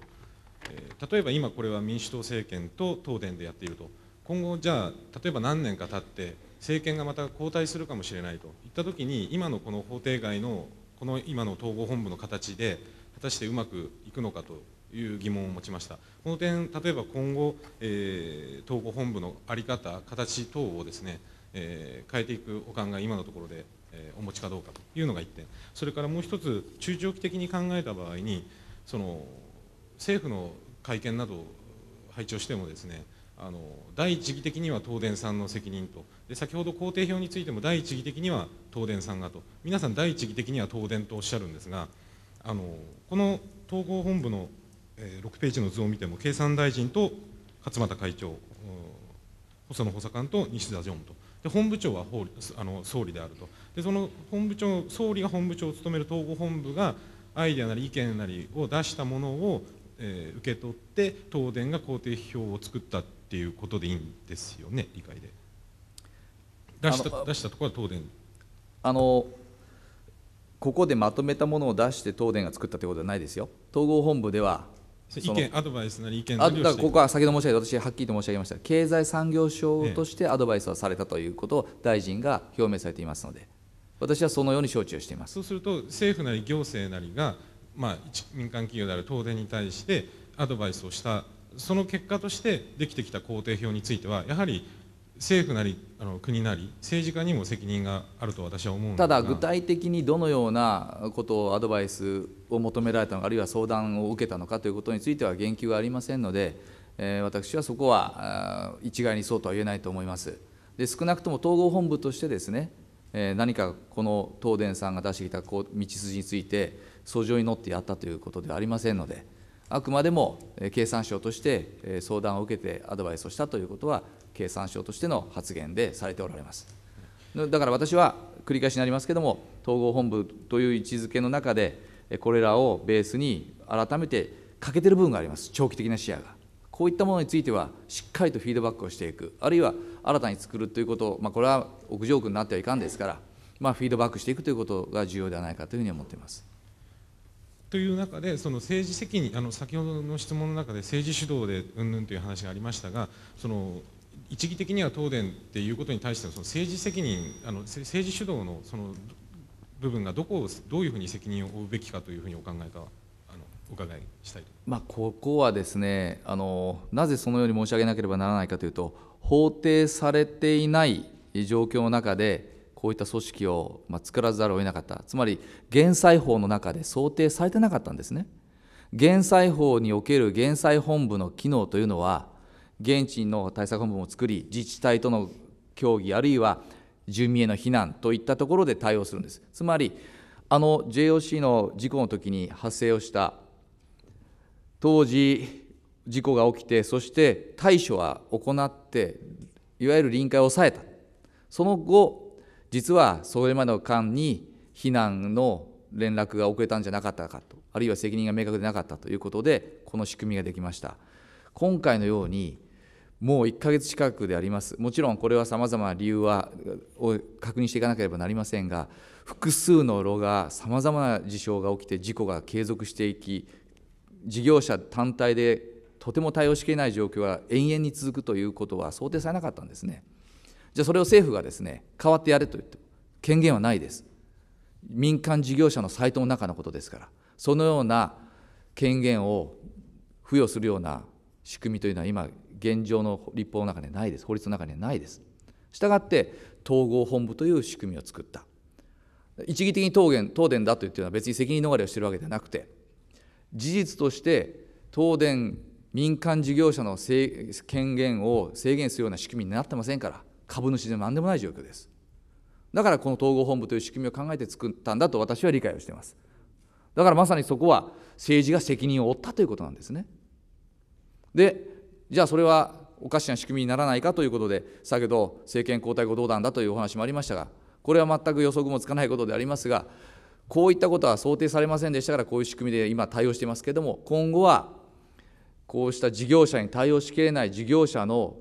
えー、例えば今これは民主党政権と東電でやっていると今後じゃあ例えば何年か経って政権がまた交代するかもしれないといった時に今のこの法定外のこの今の統合本部の形で果たしてうまくいくのかという疑問を持ちましたこの点例えば今後、えー、統合本部の在り方形等をですね、えー、変えていくお考え今のところで、えー、お持ちかどうかというのが1点それからもう1つ中長期的に考えた場合にその政府の会見などを拝聴してもですねあの第一義的には東電さんの責任とで先ほど工程表についても第一義的には東電さんがと皆さん第一義的には東電とおっしゃるんですがあのこの統合本部の6ページの図を見ても経産大臣と勝俣会長細野補佐官と西田常務とで本部長はあの総理であるとでその本部長総理が本部長を務める統合本部がアイデアなり意見なりを出したものを、えー、受け取って東電が工程表を作ったっていうことでいいんですよね理解で出した出したところは東電あのここでまとめたものを出して東電が作ったということはないですよ統合本部では意見アドバイスなり意見だここは先ほど申し上げた私はっきりと申し上げました経済産業省としてアドバイスをされたということを大臣が表明されていますので私はそのように承知をしていますそうすると政府なり行政なりが、まあ、民間企業である東電に対してアドバイスをしたその結果としてできてきた工程表についてはやはり政府なりあの国なり政治家にも責任があると私は思うただ具体的にどのようなことをアドバイスを求められたのかあるいは相談を受けたのかということについては言及はありませんので、えー、私はそこは一概にそうとは言えないと思いますで少なくとも統合本部としてですね、えー、何かこの東電さんが出してきたこう道筋について訴状に乗ってやったということではありませんのであくまでも経産省として相談を受けてアドバイスをしたということは経産省としての発言でされておられます。だから私は繰り返しになりますけれども、統合本部という位置づけの中で、これらをベースに改めて欠けてる部分があります、長期的な視野が。こういったものについては、しっかりとフィードバックをしていく、あるいは新たに作るということ、まあ、これは屋上区になってはいかんですから、まあ、フィードバックしていくということが重要ではないかというふうに思っています。という中で、その政治責任あの先ほどの質問の中で政治主導でうんぬんという話がありましたが、その一義的には東電っていうことに対してのその政治責任あの政治主導のその部分がどこをどういうふうに責任を負うべきかというふうにお考えかあのお伺いしたいまあ、ここはですねあのなぜそのように申し上げなければならないかというと法定されていない状況の中でこういった組織を、まあ、作らざるを得なかったつまり減災法の中で想定されてなかったんですね減災法における減災本部の機能というのは現地の対策本部も作り、自治体との協議、あるいは住民への避難といったところで対応するんです。つまり、あの JOC の事故の時に発生をした、当時、事故が起きて、そして対処は行って、いわゆる臨界を抑えた、その後、実はそれまでの間に避難の連絡が遅れたんじゃなかったかと、あるいは責任が明確でなかったということで、この仕組みができました。今回のようにもう1ヶ月近くでありますもちろんこれはさまざまな理由は確認していかなければなりませんが複数の炉がさまざまな事象が起きて事故が継続していき事業者単体でとても対応しきれない状況が延々に続くということは想定されなかったんですね。じゃあそれを政府がですね変わってやれと言って権限はないです。民間事業者のサイトの中のことですからそのような権限を付与するような仕組みというのは今現状の立法の中にはないです法律の中にはないですしたがって統合本部という仕組みを作った一義的に東電東電だと言っているのは別に責任逃れをしているわけではなくて事実として東電民間事業者の権限を制限するような仕組みになってませんから株主でも何でもない状況ですだからこの統合本部という仕組みを考えて作ったんだと私は理解をしていますだからまさにそこは政治が責任を負ったということなんですねでじゃあそれはおかしな仕組みにならないかということで先ほど政権交代後どうなんだというお話もありましたがこれは全く予測もつかないことでありますがこういったことは想定されませんでしたからこういう仕組みで今対応していますけれども今後はこうした事業者に対応しきれない事業者の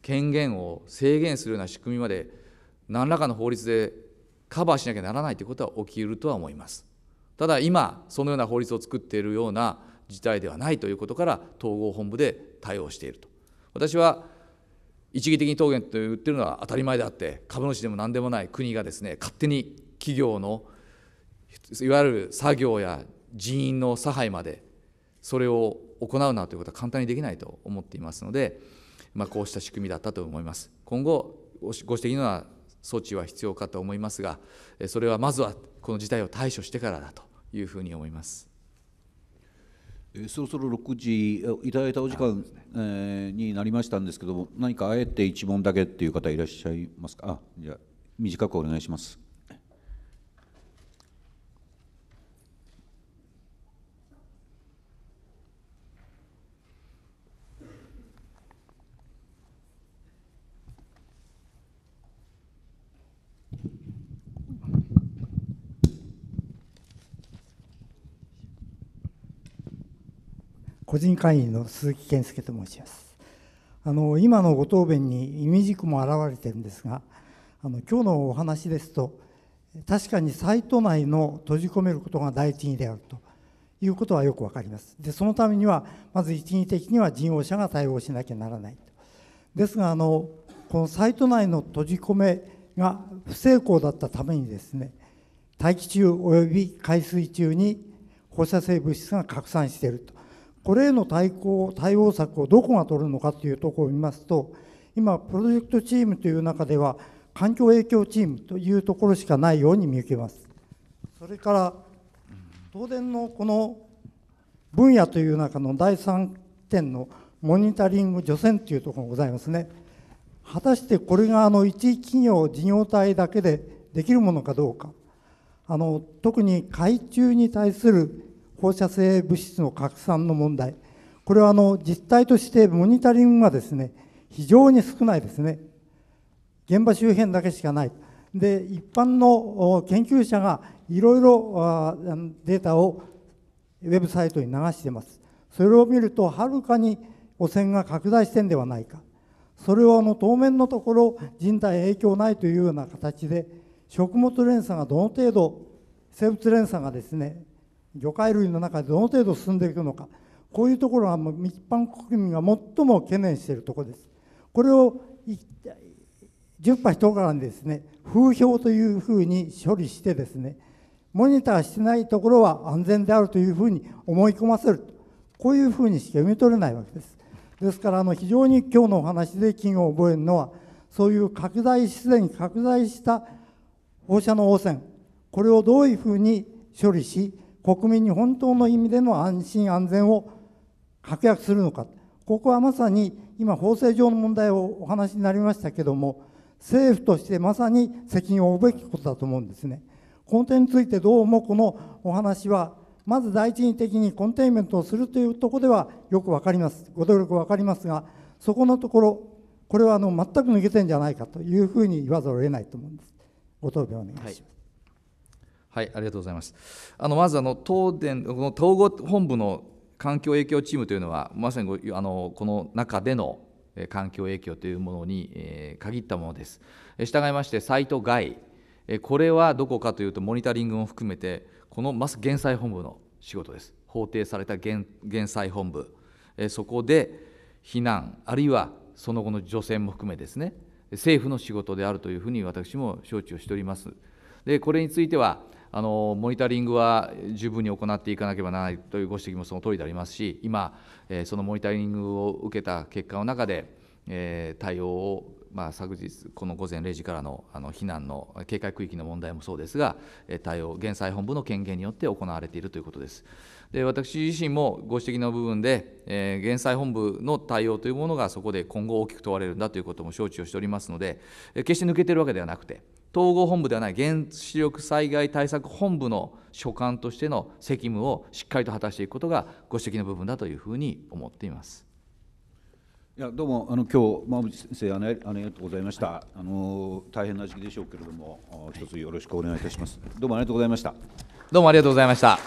権限を制限するような仕組みまで何らかの法律でカバーしなきゃならないということは起きうるとは思います。ただ今そのような法律を作っているような事態ではないということから統合本部で対応していると私は一義的に答弁と言ってるのは当たり前であって株主でも何でもない国がですね勝手に企業のいわゆる作業や人員の差配までそれを行うなということは簡単にできないと思っていますので、まあ、こうした仕組みだったと思います。今後ご指摘のような措置は必要かと思いますがそれはまずはこの事態を対処してからだというふうに思います。えそろそろ6時いただいたお時間、ね、えー、になりましたんですけども何かあえて1問だけっていう方いらっしゃいますかあじゃあ短くお願いします。個人会員の鈴木健介と申しますあの今のご答弁に意味軸も現れてるんですがあの今日のお話ですと確かにサイト内の閉じ込めることが第一義であるということはよく分かりますでそのためにはまず一義的には事業者が対応しなきゃならないとですがあのこのサイト内の閉じ込めが不成功だったためにですね大気中及び海水中に放射性物質が拡散しているとこれへの対抗対応策をどこが取るのかというところを見ますと今プロジェクトチームという中では環境影響チームというところしかないように見受けますそれから東電のこの分野という中の第3点のモニタリング除染というところがございますね果たしてこれがあの一企業事業体だけでできるものかどうかあの特に海中に対する放射性物質の拡散の問題、これはあの実態としてモニタリングがですね、非常に少ないですね。現場周辺だけしかない。で、一般の研究者がいろいろデータをウェブサイトに流しています。それを見ると、はるかに汚染が拡大してんではないか。それをあの当面のところ人体影響ないというような形で食物連鎖がどの程度生物連鎖がですね魚介類の中でどの程度進んでいくのかこういうところはもう一般国民が最も懸念しているところです。これを10波1からにですね風評というふうに処理してですねモニターしてないところは安全であるというふうに思い込ませるこういうふうにしか読み取れないわけです。ですからあの非常に今日のお話で金を覚えるのはそういう拡大すでに拡大した放射能汚染これをどういうふうに処理し国民に本当の意味での安心安全を確約するのかここはまさに今法制上の問題をお話になりましたけども政府としてまさに責任を負うべきことだと思うんですね。この点についてどうもこのお話はまず第一義的にコンテインメントをするというところではよく分かりますご努力分かりますがそこのところこれはあの全く抜けてんじゃないかというふうに言わざるを得ないと思うんです。ご答弁お願いします、はいはい、ありがとうございます。あのまずあの東電この統合本部の環境影響チームというのはまさにあのこの中での環境影響というものに、え限ったものです。従いましてサイト外、えこれはどこかというとモニタリングも含めてこのまず減災本部の仕事です。法定された減減災本部、えそこで避難あるいはその後の除染も含めですね政府の仕事であるというふうに私も承知をしております。でこれについてはあのモニタリングは十分に行っていかなければならないというご指摘もその通りでありますし、今、そのモニタリングを受けた結果の中で、対応を、まあ、昨日、この午前0時からのあの避難の警戒区域の問題もそうですが、対応、減裁本部の権限によって行われているということです。で私自身もご指摘の部分で、えー、減災本部の対応というものがそこで今後大きく問われるんだということも承知をしておりますので、決して抜けてるわけではなくて、統合本部ではない原子力災害対策本部の所管としての責務をしっかりと果たしていくことがご指摘の部分だというふうに思っています。いやどうもあの今日馬渕先生あのありがとうございました、はい、あの大変な時期でしょうけれども一つよろしくお願いいたします、はい、どうもありがとうございましたどうもありがとうございました。